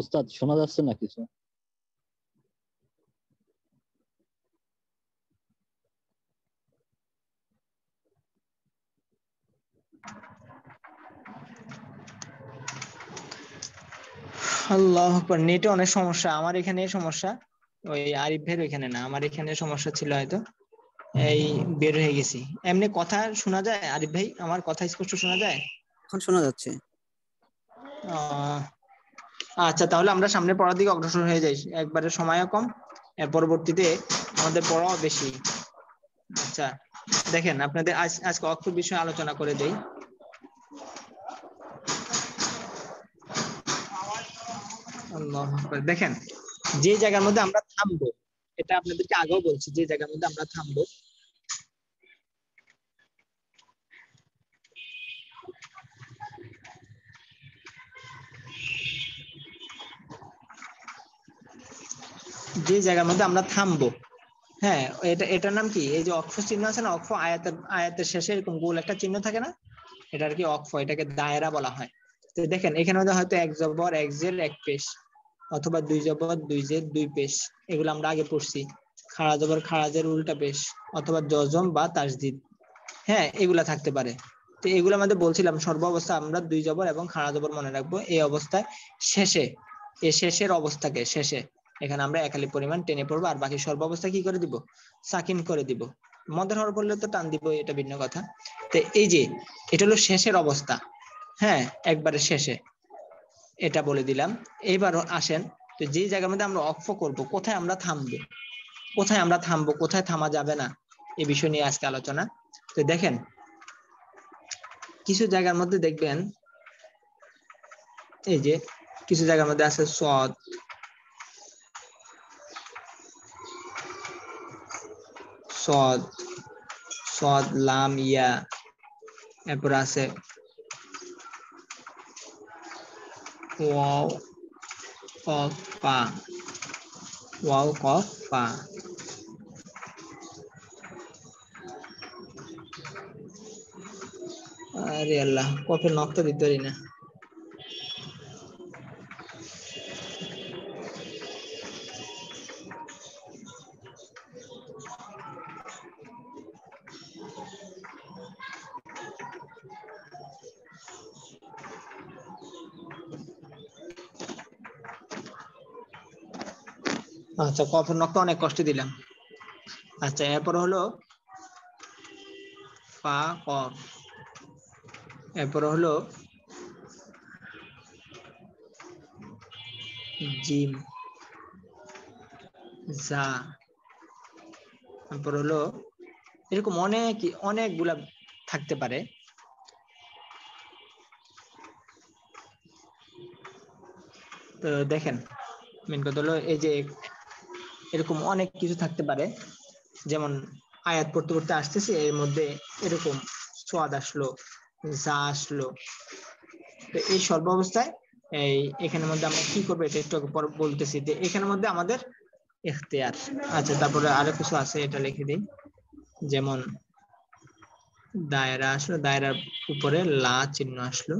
C: উস্তাদ শোনা যাচ্ছে না কিছু
A: আল্লাহ নেটে অনেক সমস্যা আমার এখানে সমস্যা ওই আরিফ ভাইয়ের ওইখানে না আমার এখানে সমস্যা ছিল হয়তো এই বের হয়ে গেছি এমনি কথা শোনা যায় আরিফ ভাই আমার কথা স্পষ্ট শোনা যায় এখন শোনা যাচ্ছে আচ্ছা তাহলে আমরা সামনে পড়ার দিকে অগ্রসর হয়ে যাই একবারে সময়ও কম এর পরবর্তীতে আমাদের পড়াও বেশি আচ্ছা দেখেন আপনাদের আজকে অক্ষর বিষয়ে আলোচনা করে দেই দেখেন যে জায়গার মধ্যে আমরা থামবো এটা আপনাদেরকে আগেও বলছি যে জায়গার মধ্যে আমরা থামবো যে জায়গার মধ্যে আমরা থামবো হ্যাঁ এটা এটার নাম কি এই যে অক্ষ চিহ্ন আছে না অক্ষ আয়াতের আয়াতের শেষে এরকম গোল একটা চিহ্ন থাকে না এটা আর কি অক্ষ এটাকে দায়রা বলা হয় তো দেখেন এখানে হয়তো এক জবর এক জের এক পেশ অথবা দুই জবর দুই জেদ দুই পেশ এগুলো আমরা আগে পড়ছি খাড়া জবর খাড়াজের উল্টা পেশ অথবা জজম বা তাসদিদ হ্যাঁ এগুলা থাকতে পারে তো এগুলো আমাদের বলছিলাম সর্ব অবস্থা আমরা দুই জবর এবং খাড়া জবর মনে রাখবো এই অবস্থায় শেষে এ শেষের অবস্থাকে শেষে এখানে আমরা একালি পরিমাণ টেনে পড়বো আর বাকি সর্ব অবস্থা কি করে দিব সাকিন করে দিব মদের হর বললে তো টান দিব এটা ভিন্ন কথা তো এই যে এটা হলো শেষের অবস্থা হ্যাঁ একবারে শেষে এটা বলে দিলাম এবার আসেন তো যে জায়গার মধ্যে আমরা অক্ষ করব কোথায় আমরা থামবো কোথায় আমরা থামবো কোথায় থামা যাবে না এ বিষয় নিয়ে আজকে আলোচনা তো দেখেন কিছু জায়গার মধ্যে দেখবেন এই যে কিছু জায়গার মধ্যে আছে সদ সদ সদ লাম ইয়া এরপর আছে 我我吧，我搞吧，哎呀，我怕你闹腾的，真烦。আচ্ছা কফের নকটা অনেক কষ্ট দিলাম আচ্ছা এরপর হলো পা কফ এরপর হলো জিম যা তারপর হলো এরকম অনেক অনেকগুলা থাকতে পারে তো দেখেন মেন কথা হলো এই যে এরকম অনেক কিছু থাকতে পারে যেমন আয়াত পড়তে পড়তে আসতেছে এর মধ্যে এরকম সোয়াদ আসলো যা আসলো তো এই সর্ব অবস্থায় এই এখানের মধ্যে আমরা কি করবো এটা একটু পর বলতেছি যে এখানের মধ্যে আমাদের এখতিয়ার আচ্ছা তারপরে আরো কিছু আছে এটা লিখে দিই যেমন দায়রা আসলো দায়রার উপরে লা চিহ্ন আসলো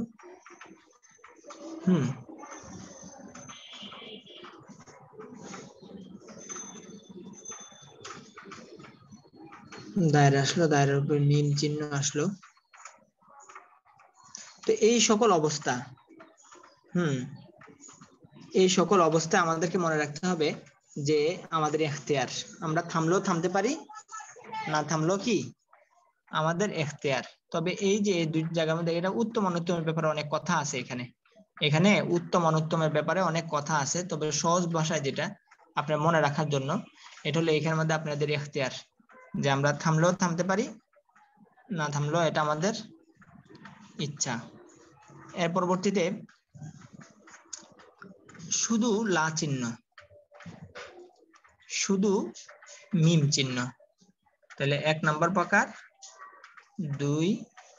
A: হুম দায়ের আসলো দায়ের উপরে মিম চিহ্ন আসলো তো এই সকল অবস্থা হুম এই সকল অবস্থা আমাদেরকে মনে রাখতে হবে যে আমাদের এখতিয়ার আমরা থামলেও থামতে পারি না থামলেও কি আমাদের এখতিয়ার তবে এই যে দুই জায়গার মধ্যে এটা উত্তম অনুত্তমের ব্যাপারে অনেক কথা আছে এখানে এখানে উত্তম অনুত্তমের ব্যাপারে অনেক কথা আছে তবে সহজ ভাষায় যেটা আপনার মনে রাখার জন্য এটা হলো এখানের মধ্যে আপনাদের এখতিয়ার যে আমরা থামলেও থামতে পারি না থামলেও এটা আমাদের ইচ্ছা এর পরবর্তীতে শুধু লা চিহ্ন শুধু মিম চিহ্ন তাহলে এক নম্বর প্রকার দুই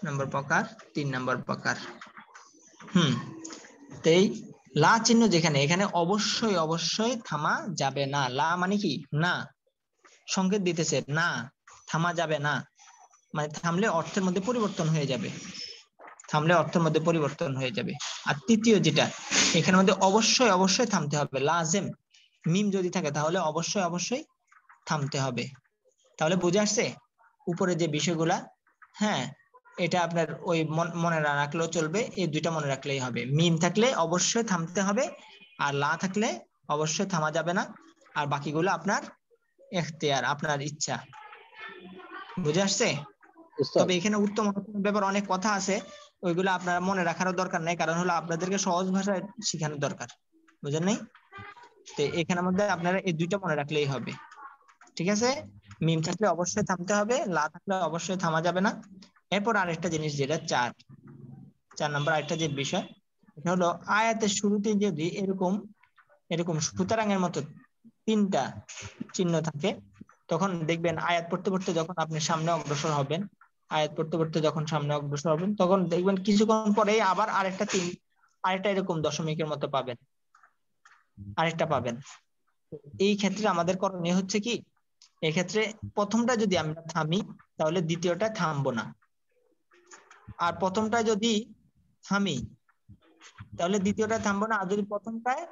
A: নম্বর প্রকার তিন নম্বর প্রকার হুম তেই লা চিহ্ন যেখানে এখানে অবশ্যই অবশ্যই থামা যাবে না লা মানে কি না সংকেত দিতেছে না থামা যাবে না মানে থামলে অর্থের মধ্যে পরিবর্তন হয়ে যাবে থামলে অর্থের মধ্যে পরিবর্তন হয়ে যাবে আর তৃতীয় যেটা এখানে মধ্যে অবশ্যই অবশ্যই থামতে হবে লাজেম মিম যদি থাকে তাহলে অবশ্যই অবশ্যই থামতে হবে তাহলে বুঝে আসছে উপরে যে বিষয়গুলা হ্যাঁ এটা আপনার ওই মনে রাখলেও চলবে এই দুইটা মনে রাখলেই হবে মিম থাকলে অবশ্যই থামতে হবে আর লা থাকলে অবশ্যই থামা যাবে না আর বাকিগুলো আপনার এখতিয়ার আপনার ইচ্ছা বুঝে আসছে তবে এখানে উত্তম ব্যাপার অনেক কথা আছে ওইগুলো আপনারা মনে রাখারও দরকার নাই কারণ হলো আপনাদেরকে সহজ ভাষায় শেখানোর দরকার বুঝেন নাই তো এখানের মধ্যে আপনারা এই দুইটা মনে রাখলেই হবে ঠিক আছে মিম থাকলে অবশ্যই থামতে হবে লা থাকলে অবশ্যই থামা যাবে না এরপর আরেকটা জিনিস যেটা চার চার নম্বর আরেকটা যে বিষয় হলো আয়াতের শুরুতে যদি এরকম এরকম সুতরাং এর মতো তিনটা চিহ্ন থাকে তখন দেখবেন আয়াত পড়তে পড়তে যখন আপনি সামনে অগ্রসর হবেন আয়াত পড়তে পড়তে যখন সামনে অগ্রসর হবেন তখন দেখবেন কিছুক্ষণ পরে আবার আরেকটা তিন আরেকটা এরকম দশমিকের মতো পাবেন আরেকটা পাবেন এই ক্ষেত্রে আমাদের করণীয় হচ্ছে কি এক্ষেত্রে প্রথমটা যদি আমরা থামি তাহলে দ্বিতীয়টা থামবো না আর প্রথমটা যদি থামি তাহলে দ্বিতীয়টা থামবো না আর যদি প্রথমটায়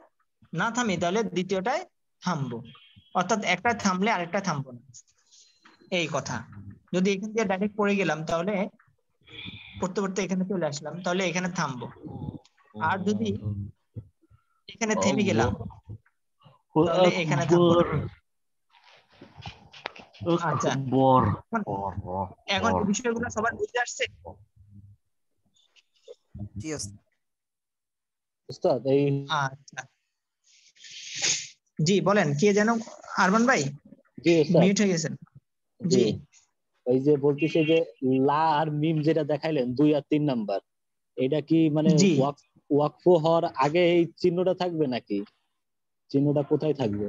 A: না থামি তাহলে দ্বিতীয়টায় থামবো অর্থাৎ একটা থামলে আরেকটা থামবো না এই কথা যদি এখান দিয়ে ডাইরেক্ট পড়ে গেলাম তাহলে পড়তে পড়তে এখানে চলে আসলাম তাহলে এখানে থামবো আর যদি এখানে থেমে গেলাম তাহলে এখানে
D: আচ্ছা
B: এখন
A: বিষয়গুলো সবার বুঝতে আসছে আচ্ছা জি বলেন কে যেন আরমান ভাই জি মিউট হয়ে গেছেন জি এই যে বলতেছে যে লা
E: আর মিম যেটা দেখাইলেন দুই আর তিন নাম্বার এটা কি মানে ওয়াকফ হওয়ার আগে এই চিহ্নটা থাকবে নাকি চিহ্নটা কোথায় থাকবে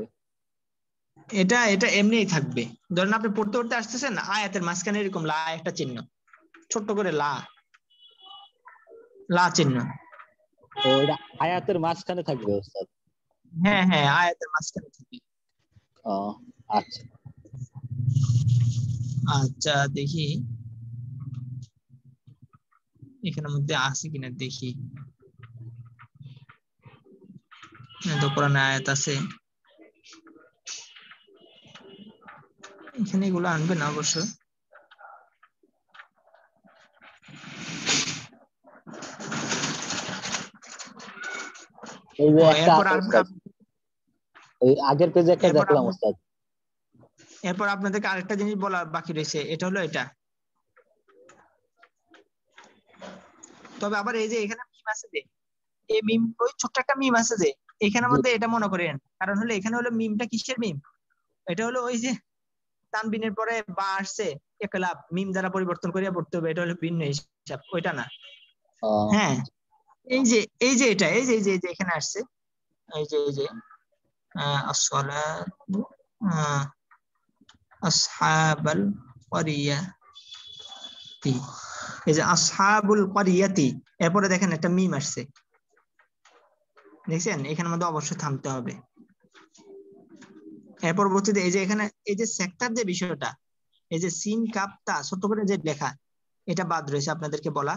A: এটা এটা এমনিই থাকবে ধরেন আপনি পড়তে পড়তে আসতেছেন আয়াতের মাঝখানে এরকম লা একটা চিহ্ন ছোট্ট করে লা লা চিহ্ন ও এটা আয়াতের মাঝখানে থাকবে ওস্তাদ হ্যাঁ হ্যাঁ আয়াতের মাঝখানে থাকি আচ্ছা আচ্ছা দেখি এখানের মধ্যে আছে কিনা দেখি তো কোরআন আয়াত আছে এখানে এগুলো আনবে না অবশ্য
C: এই যে একটা আগের পেজে একটা দেখলাম ওস্তাদ
A: এরপর আপনাদেরকে আরেকটা জিনিস বলার বাকি রয়েছে এটা হলো এটা তবে আবার এই যে এখানে মিম আছে যে এই মিম ওই ছোট্ট একটা মিম আছে যে এখানে মধ্যে এটা মনে করেন কারণ হলো এখানে হলো মিমটা কিসের মিম এটা হলো ওই যে তানবিনের পরে বা আসছে একলাপ মিম দ্বারা পরিবর্তন করে পড়তে হবে এটা হলো ভিন্ন হিসাব ওইটা না হ্যাঁ এই যে এই যে এটা এই যে এই যে এখানে আসছে এই যে এই যে আসসালাতু আসহাবাল করিয়াতি এই যে আসহাবুল করিয়াতি এরপরে দেখেন একটা মিম আসছে দেখছেন এখানে মধ্যে অবশ্যই থামতে হবে এর পরবর্তীতে এই যে এখানে এই যে সেক্টর যে বিষয়টা এই যে সিন কাপতা ছোট্ট করে যে লেখা এটা বাদ রয়েছে আপনাদেরকে বলা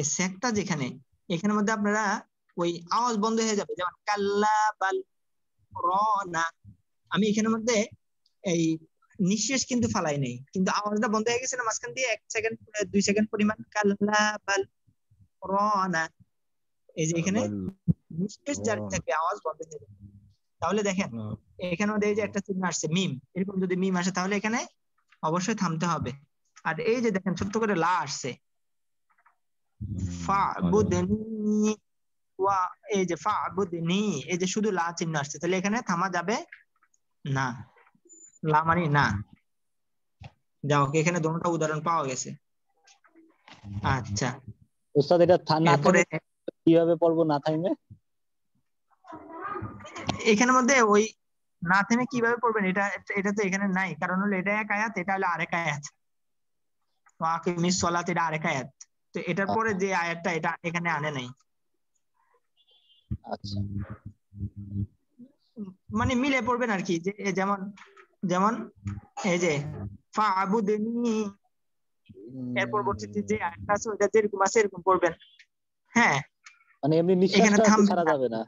A: এই সেক্টর যেখানে এখানে মধ্যে আপনারা ওই আওয়াজ বন্ধ হয়ে যাবে যেমন কাল্লা বাল না আমি এখানের মধ্যে এই নিঃশ্বাস কিন্তু ফালাই নেই কিন্তু আওয়াজটা বন্ধ হয়ে গেছে না মাঝখান দিয়ে এক সেকেন্ড দুই সেকেন্ড পরিমাণ কাল্লা বাল এই যে এখানে নিঃশ্বাস যার থাকে আওয়াজ বন্ধ হয়ে যাবে তাহলে দেখেন এখানে এই যে একটা চিহ্ন আসছে মিম এরকম যদি মিম আসে তাহলে এখানে অবশ্যই থামতে হবে আর এই যে দেখেন ছোট্ট করে লা আসছে ফা বুদনি ওয়া এই যে ফা নি এই যে শুধু লা চিহ্ন আসছে তাহলে এখানে থামা যাবে না লা মানে না যাও এখানে দুটো উদাহরণ পাওয়া গেছে আচ্ছা ওস্তাদ এটা না থামে কিভাবে পড়বো না থাইমে এখানে মধ্যে ওই না থেমে কিভাবে পড়বেন এটা এটা তো এখানে নাই কারণ হলো এটা এক আয়াত এটা হলো আরেক আয়াত ওয়াকিমিস সলাত এটা আরেক আয়াত তো এটার পরে আচ্ছা। যে আয়াতটা এটা এখানে আনে নাই আচ্ছা। মানে মিলে পড়বেন আর কি যে যেমন যেমন এই যে ফা দেনি এর পরবর্তীতে যে আয়াতটা আছে যেরকম আছে এরকম পড়বেন হ্যাঁ মানে এমনি নিঃশ্বাস ছাড়া যাবে না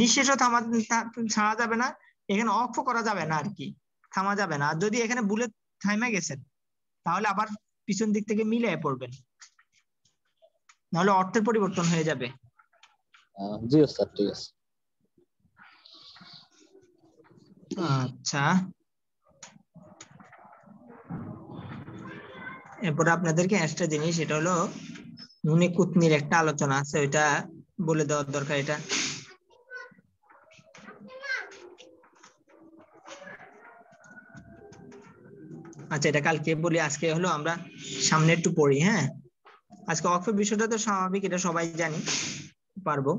A: নিঃশ্বাসও থামা ছাড়া যাবে না এখানে অক্ষ করা যাবে না আর কি থামা যাবে না আর যদি এখানে বুলেট থাইমে গেছেন তাহলে আবার পিছন দিক থেকে মিলে পড়বেন নাহলে অর্থের পরিবর্তন হয়ে যাবে
C: জি স্যার ঠিক আছে
A: আচ্ছা এরপর আপনাদেরকে একটা জিনিস এটা হলো নুনি কুতনির একটা আলোচনা আছে ওইটা বলে দেওয়ার দরকার এটা আচ্ছা এটা কালকে বলি আজকে হলো আমরা সামনে একটু পড়ি হ্যাঁ আজকে অক্ষর বিষয়টা তো স্বাভাবিক এটা সবাই জানি পারবো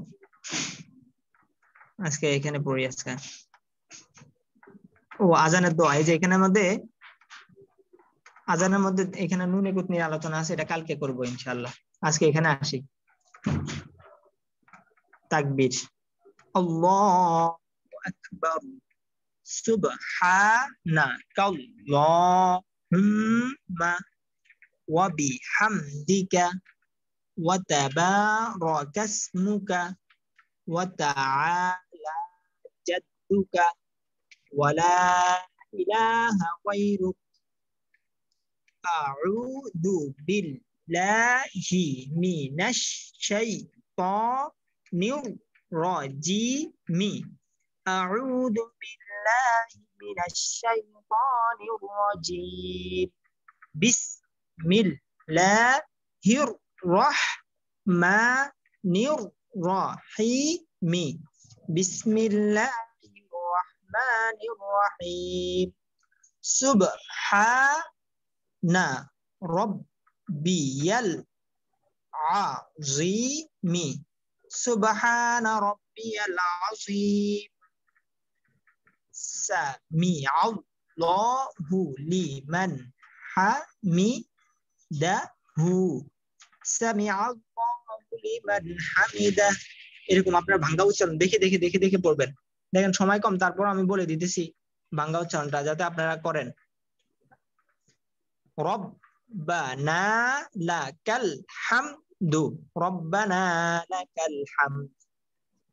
A: আজকে এখানে পড়ি আজকে ও আজানের দোয়া এই যে এখানের মধ্যে আজানের মধ্যে এখানে নুন একুত নিয়ে আলোচনা আছে এটা কালকে করব ইনশাল্লাহ আজকে এখানে আসি তাকবীর আল্লাহ আকবার সুবহানাকাল্লাহুম্মা ওয়া বিহামদিকা وتبارك اسمك وتعالى جدك ولا إله غيرك أعوذ بالله من الشيطان الرجيم أعوذ بالله من الشيطان الرجيم بسم الله الرحمن الرحيم بسم الله الرحمن الرحيم سبحان ربي العظيم سبحان ربي العظيم سميع الله لمن حمده এরকম আপনার ভাঙ্গা উচ্চারণ দেখে দেখে দেখে দেখে পড়বেন দেখেন সময় কম তারপর আমি বলে দিতেছি ভাঙ্গা উচ্চারণটা যাতে আপনারা করেন রব্বানা লাকাল হামদু রব্বানা লাকাল হামদ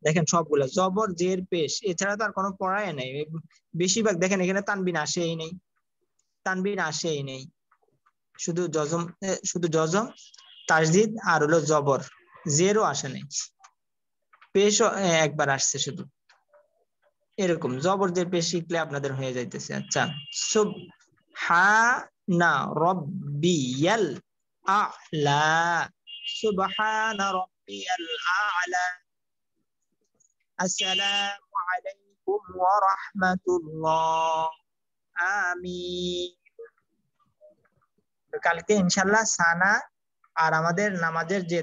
A: দেখেন সবগুলা জবর জের পেশ এছাড়া তো আর কোনো পড়ায় নাই বেশিরভাগ দেখেন এখানে তানবিন আসেই নেই তানবিন আসেই নেই শুধু জজম শুধু জজম তাসদিদ আর হলো জবর জেরও আসে নাই পেশ একবার আসছে শুধু এরকম জবর দিয়ে পেশ শিখলে আপনাদের হয়ে যাইতেছে আচ্ছা সুব হা না রব্বিয়াল আলা সুবহানা রব্বিয়াল আলা আসসালামু
C: আলাইকুম
A: ওয়া রাহমাতুল্লাহ আমিন কালকে ইনশাআল্লাহ সানা আর আমাদের নামাজের যে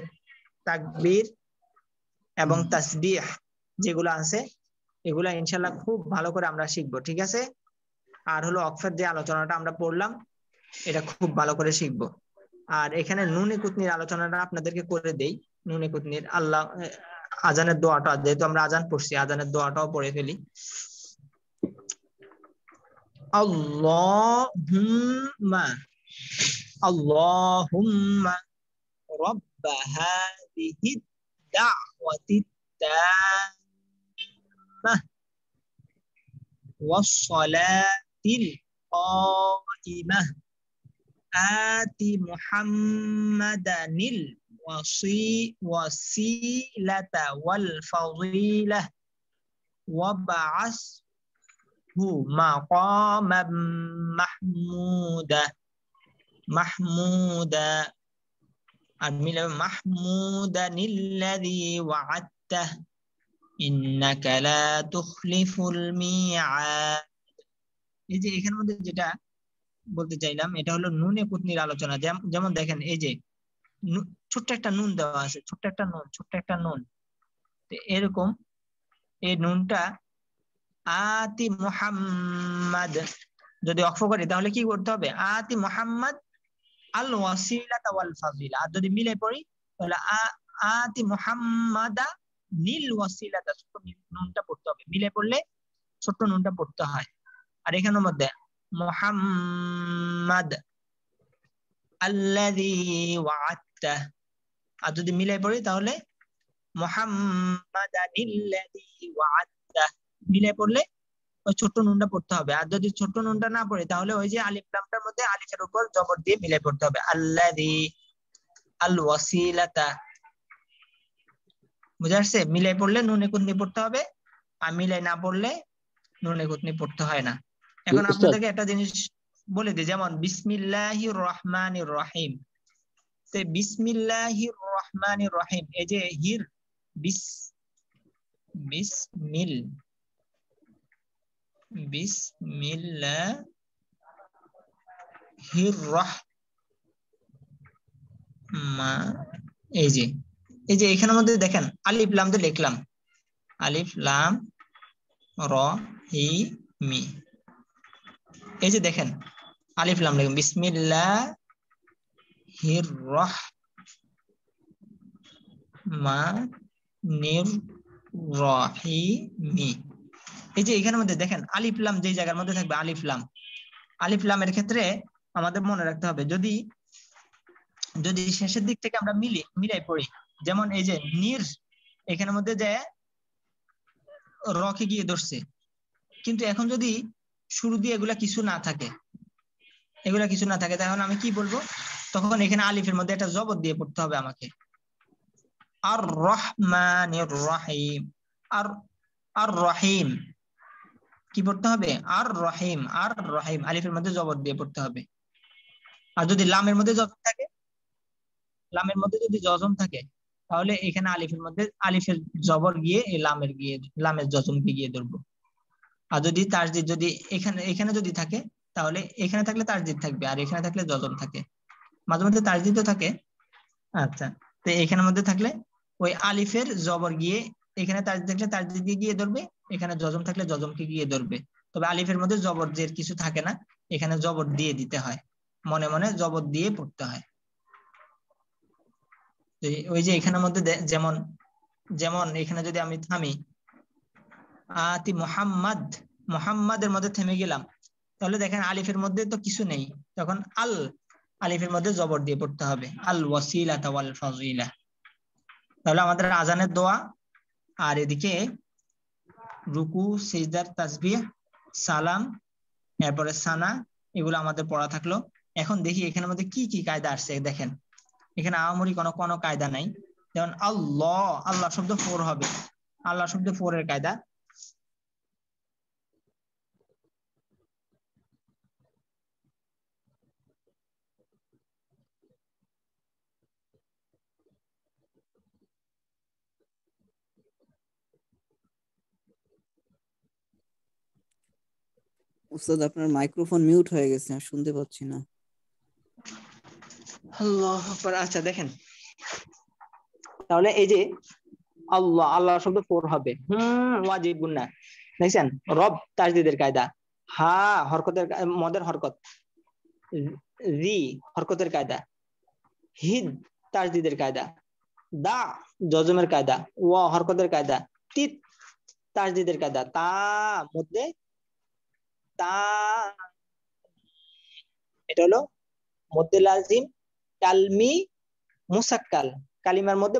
A: তাকবীর এবং তাসবিহ যেগুলো আছে এগুলা ইনশাল্লাহ খুব ভালো করে আমরা শিখবো ঠিক আছে আর হলো অক্ষর যে আলোচনাটা আমরা পড়লাম এটা খুব ভালো করে শিখবো আর এখানে নুনে কুতনির আলোচনাটা আপনাদেরকে করে দেই নুনে কুতনির আল্লাহ আজানের দোয়াটা যেহেতু আমরা আজান পড়ছি আজানের দোয়াটাও পড়ে ফেলি আল্লাহুম্মা আল্লাহুম্মা رب هذه الدعوة التامة والصلاة القائمة آت محمدا الوسيلة والفضيلة وبعث مقاما محمودا محمودا আমি মাহমুদানিল্লাযী ওয়া'আদতাহ ইন্নাকা লা তুখলিফুল মিআদ এই যে এখানের মধ্যে যেটা বলতে চাইলাম এটা হলো নুনে কুতনির আলোচনা যেমন দেখেন এই যে ছোট্ট একটা নুন দেওয়া আছে ছোট্ট একটা নুন ছোট্ট একটা নুন এরকম এই নুনটা আতি মুহাম্মাদ যদি অক্ষ করি তাহলে কি করতে হবে আতি মোহাম্মদ আল ওয়াসিলাতা ওয়াল আর যদি মিলে পড়ি তাহলে আতি মুহাম্মাদা নীল ওয়াসিলাতা ছোট নুনটা পড়তে হবে মিলে পড়লে নুনটা পড়তে হয় আর এখানের মধ্যে মোহাম্মদ আল্লাদি ওয়াআতা আর যদি মিলে পড়ি তাহলে মোহাম্মদ আল্লাদি ওয়াআতা মিলে পড়লে ওই ছোট্ট নুনটা পড়তে হবে আর যদি ছোট্ট নুনটা না পড়ে তাহলে ওই যে আলিফ লামটার মধ্যে আলিফের উপর জবর দিয়ে মিলে পড়তে হবে আল্লাহ আল ওয়াসিলাতা বুঝে আসছে মিলে পড়লে নুনে কুতনি পড়তে হবে আর মিলে না পড়লে নুনে কুতনি পড়তে হয় না এখন আপনাদেরকে একটা জিনিস বলে দিই যেমন বিসমিল্লাহি রহমানির রহিম তে বিসমিল্লাহি রহমানির রহিম এই যে হির বিস বিসমিল বিসমিল্লাহির মা এই যে এই যে এখানের মধ্যে দেখেন আলিফ লাম দিয়ে লিখলাম আলিফ লাম র হি মি এই যে দেখেন আলিফ লাম লিখুন বিসমিল্লাহ হির রহ মা নির রহি মি এই যে এখানের মধ্যে দেখেন আলিফলাম যে জায়গার মধ্যে থাকবে আলিফলাম আলিফলামের ক্ষেত্রে আমাদের মনে রাখতে হবে যদি যদি শেষের দিক থেকে আমরা মিলি মিলাই পড়ি যেমন এই যে নির এখানের মধ্যে যে রকে গিয়ে ধরছে কিন্তু এখন যদি শুরু দিয়ে এগুলা কিছু না থাকে এগুলা কিছু না থাকে তখন আমি কি বলবো তখন এখানে আলিফের মধ্যে একটা জবর দিয়ে পড়তে হবে আমাকে আর রহমান আর আর রহিম কি পড়তে হবে আর রহিম আর রহিম আলিফের মধ্যে জবর দিয়ে পড়তে হবে আর যদি লামের মধ্যে জজম থাকে লামের মধ্যে যদি জজম থাকে তাহলে এখানে আলিফের মধ্যে আলিফের জবর গিয়ে এই লামের গিয়ে লামের জজমকে গিয়ে ধরবো আর যদি তাসদিদ যদি এখানে এখানে যদি থাকে তাহলে এখানে থাকলে তাজদিদ থাকবে আর এখানে থাকলে জজম থাকে মাঝে মধ্যে তাসদিদও থাকে আচ্ছা তো এখানের মধ্যে থাকলে ওই আলিফের জবর গিয়ে এখানে তাজ থাকলে তাজদিকে গিয়ে ধরবে এখানে জজম থাকলে জজমকে গিয়ে ধরবে তবে আলিফের মধ্যে জবর জের কিছু থাকে না এখানে জবর দিয়ে দিতে হয় মনে মনে জবর দিয়ে পড়তে হয় ওই যে এখানের মধ্যে যেমন যেমন এখানে যদি আমি থামি আতি মোহাম্মদ মোহাম্মদের মধ্যে থেমে গেলাম তাহলে দেখেন আলিফের মধ্যে তো কিছু নেই তখন আল আলিফের মধ্যে জবর দিয়ে পড়তে হবে আল ওয়াসিলা তাহলে আমাদের আজানের দোয়া আর এদিকে রুকু সিজদার তাসবি সালাম এরপরে সানা এগুলো আমাদের পড়া থাকলো এখন দেখি এখানের মধ্যে কি কি কায়দা আসছে দেখেন এখানে আওয়ামী কোনো কোনো কায়দা নাই যেমন আল্লাহ আল্লাহ শব্দ ফোর হবে আল্লাহ শব্দ ফোর এর কায়দা
D: উস্তাদ আপনার মাইক্রোফোন মিউট হয়ে গেছে শুনতে পাচ্ছি না
A: আল্লাহ আকবার আচ্ছা দেখেন তাহলে এই যে আল্লাহ আল্লাহ শব্দ হবে হুম দেখছেন রব তাজদিদের কায়দা হা হরকতের মদের হরকত রি হরকতের কায়দা হিদ তাজদিদের কায়দা দা জজমের কায়দা ওয়া হরকতের কায়দা তিত তাজদিদের কায়দা তা মধ্যে এটা হলো কালমি মুসাক্কাল কালিমার মধ্যে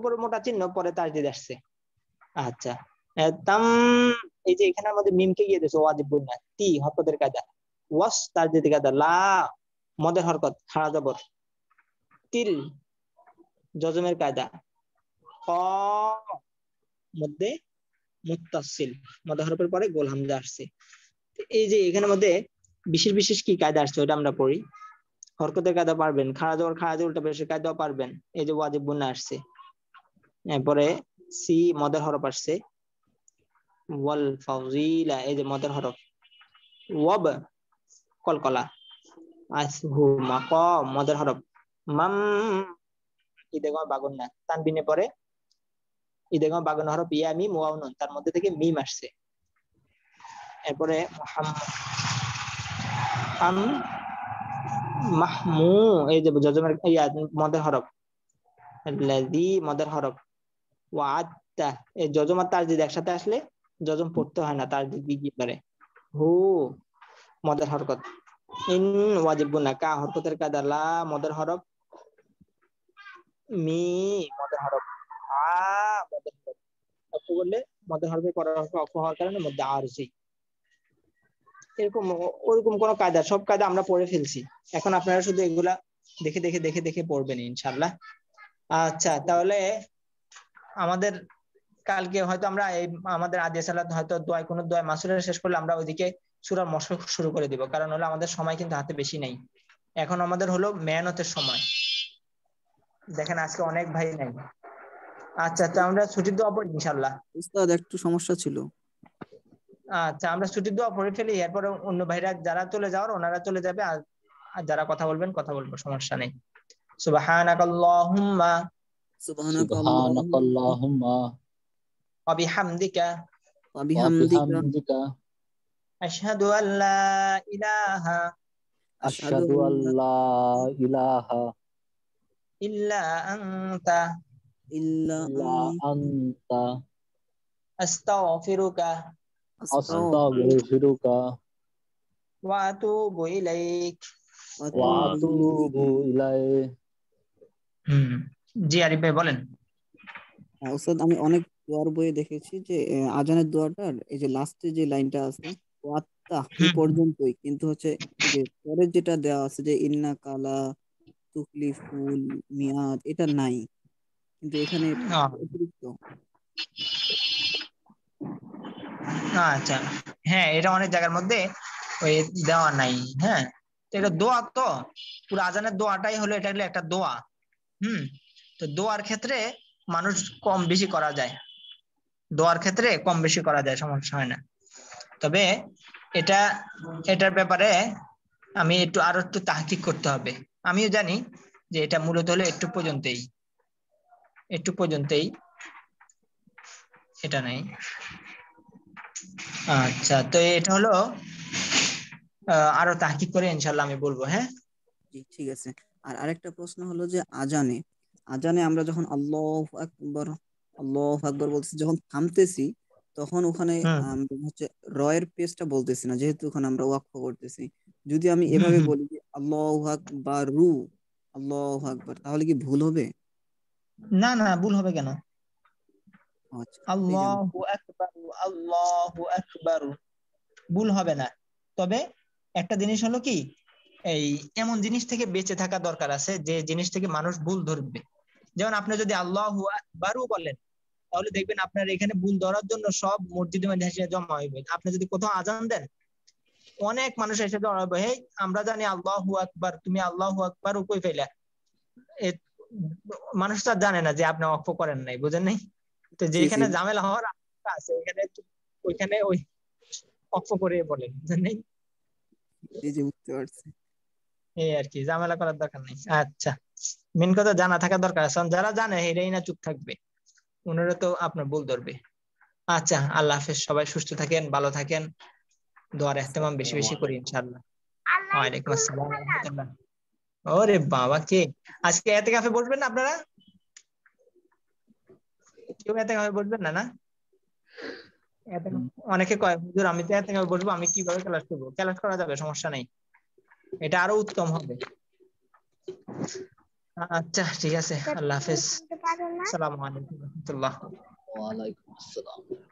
A: উপর মোটা চিহ্ন পরে তাজদিদ আসছে আচ্ছা তাম এই যে এখানে আমাদের মিমকে গিয়ে দিয়েছে ওয়াজিব না তি হরকতের ওয়াস লা মদের হরকত খাড়া জবর তিল জজমের কায়দা ক মধ্যে মুত্তাসিল মদ হরফের পরে গোল আসছে এই যে এখানের মধ্যে বিশেষ বিশেষ কি কায়দা আসছে ওটা আমরা পড়ি হরকতের কায়দা পারবেন খাড়া দেওয়ার খাড়া দিয়ে উল্টা পেশের কায়দাও পারবেন এই যে ওয়াজিব বুনা আসছে এরপরে সি মদের হরফ আসছে ওয়াল ফাউজিলা এই যে মদের হরফ ওয়াব কলকলা আসহু মাকাম মদের হরফ মাম ইদেগম বাগুন না তানবিনে পরে ইদেগম বাগুন হরফ ইয়া মিম ওয়াউনুন তার মধ্যে থেকে মিম আসছে এরপরে এই যে ইয়া মদের হরফ মদের হরফ এই একসাথে আসলে জজম পড়তে হয় না তারজিদ গিয়ে হু মদের হরকত ইন ওয়াজিবুন না কা হরকতের কাদা মদের হরফ মি মদের হরফ আ মদের হরফ বললে মদের হরফে করার অফ হওয়ার কারণে মধ্যে আর সেই এরকম ওরকম কোনো কায়দা সব কায়দা আমরা পড়ে ফেলছি এখন আপনারা শুধু এগুলা দেখে দেখে দেখে দেখে পড়বেন ইনশাল্লাহ আচ্ছা তাহলে আমাদের কালকে হয়তো আমরা এই আমাদের আদি সালাত হয়তো দোয়া কোনো দোয়া মাসুরের শেষ করলে আমরা ওইদিকে সুরার মশ শুরু করে দিব কারণ হলো আমাদের সময় কিন্তু হাতে বেশি নেই এখন আমাদের হলো মেহনতের সময় দেখেন আজকে অনেক ভাই নাই আচ্ছা তো আমরা ছুটির দোয়া পড়ি ইনশাল্লাহ একটু সমস্যা ছিল আচ্ছা আমরা ছুটির দোয়া পড়ে ফেলি এরপর অন্য ভাইরা যারা চলে যাওয়ার ওনারা চলে যাবে আর যারা কথা বলবেন কথা বলবো সমস্যা নেই সুবহানাকাল্লাহুম্মা সুবহানাকাল্লাহুম্মা ওয়া বিহামদিকা ওয়া বিহামদিকা আশহাদু আল্লা ইলাহা আশহাদু আল্লা ইলাহা ইল্লা আনতা ইল্লা
C: আনতা
A: আস্তাগফিরুকা أستغفرك হ্যাঁ,
D: আমি অনেক দোয়ার বইয়ে দেখেছি যে আজানের দোয়াটার এই যে লাস্টে যে লাইনটা আছে পর্যন্তই কিন্তু হচ্ছে যে পরে যেটা দেওয়া আছে যে ইন্না কালা তুকলি ফুল মিয়াদ এটা নাই কিন্তু এখানে অতিরিক্ত
A: আচ্ছা হ্যাঁ এটা অনেক জায়গার মধ্যে ওই দেওয়া নাই হ্যাঁ এটা দোয়া তো পুরো আজানের দোয়াটাই হলো এটা একটা দোয়া হুম তো দোয়ার ক্ষেত্রে মানুষ কম বেশি করা যায় দোয়ার ক্ষেত্রে কম বেশি করা যায় সমস্যা হয় না তবে এটা এটার ব্যাপারে আমি একটু আরো একটু তাহকিক করতে হবে আমিও জানি যে এটা মূলত হলো একটু পর্যন্তই একটু পর্যন্তই সেটা নাই আচ্ছা তো এটা হলো আরো তাহকিক করে ইনশাল্লাহ আমি বলবো হ্যাঁ ঠিক আছে আর আরেকটা প্রশ্ন হলো যে
D: আজানে আজানে আমরা যখন আল্লাহ আকবর আল্লাহ আকবর বলতেছি যখন থামতেছি তখন ওখানে হচ্ছে রয়ের পেসটা বলতেছি না যেহেতু ওখানে আমরা ওয়াকফ করতেছি যদি আমি এভাবে বলি যে আল্লাহ আকবর রু আল্লাহ আকবর তাহলে কি ভুল হবে না না ভুল হবে কেন আচ্ছা,
A: ভুল হবে না তবে একটা জিনিস হলো কি এই এমন জিনিস থেকে বেঁচে থাকা দরকার আছে যে জিনিস থেকে মানুষ ভুল ধরবে যেমন আপনি যদি আকবারও বলেন তাহলে দেখবেন আপনার এখানে ভুল ধরার জন্য সব মসজিদে মধ্যে জমা হইবে আপনি যদি কোথাও আজান দেন অনেক মানুষ এসে জমা হে আমরা জানি আল্লাহ আকবার তুমি আল্লাহ আকবার উপরে ফেলে মানুষটা জানে না যে আপনি অক্ষ করেন নাই বুঝেন নাই তো যেখানে ঝামেলা হওয়ার আছে ওইখানে ওইখানে ওই অক্ষ করে বলেন জানেন এই আর কি ঝামেলা করার দরকার আচ্ছা মেন কথা জানা থাকা দরকার আছে যারা জানে এরাই না চুপ থাকবে ওনারা তো আপনার ভুল ধরবে আচ্ছা আল্লাহ হাফেজ সবাই সুস্থ থাকেন ভালো থাকেন দোয়ার এহতেমাম বেশি বেশি করি ইনশাআল্লাহ ওয়ালাইকুম আসসালাম ওরে বাবা কে আজকে এতে কাফে বসবেন না আপনারা কেউ এত ভাবে বসবেন না না অনেকে কয় হুজুর আমি তো এত ভাবে বসবো আমি কিভাবে ক্লাস করবো ক্লাস করা যাবে সমস্যা নাই এটা আরো উত্তম হবে আচ্ছা ঠিক আছে আল্লাহ হাফেজ আসসালামু
B: আলাইকুম আসসালাম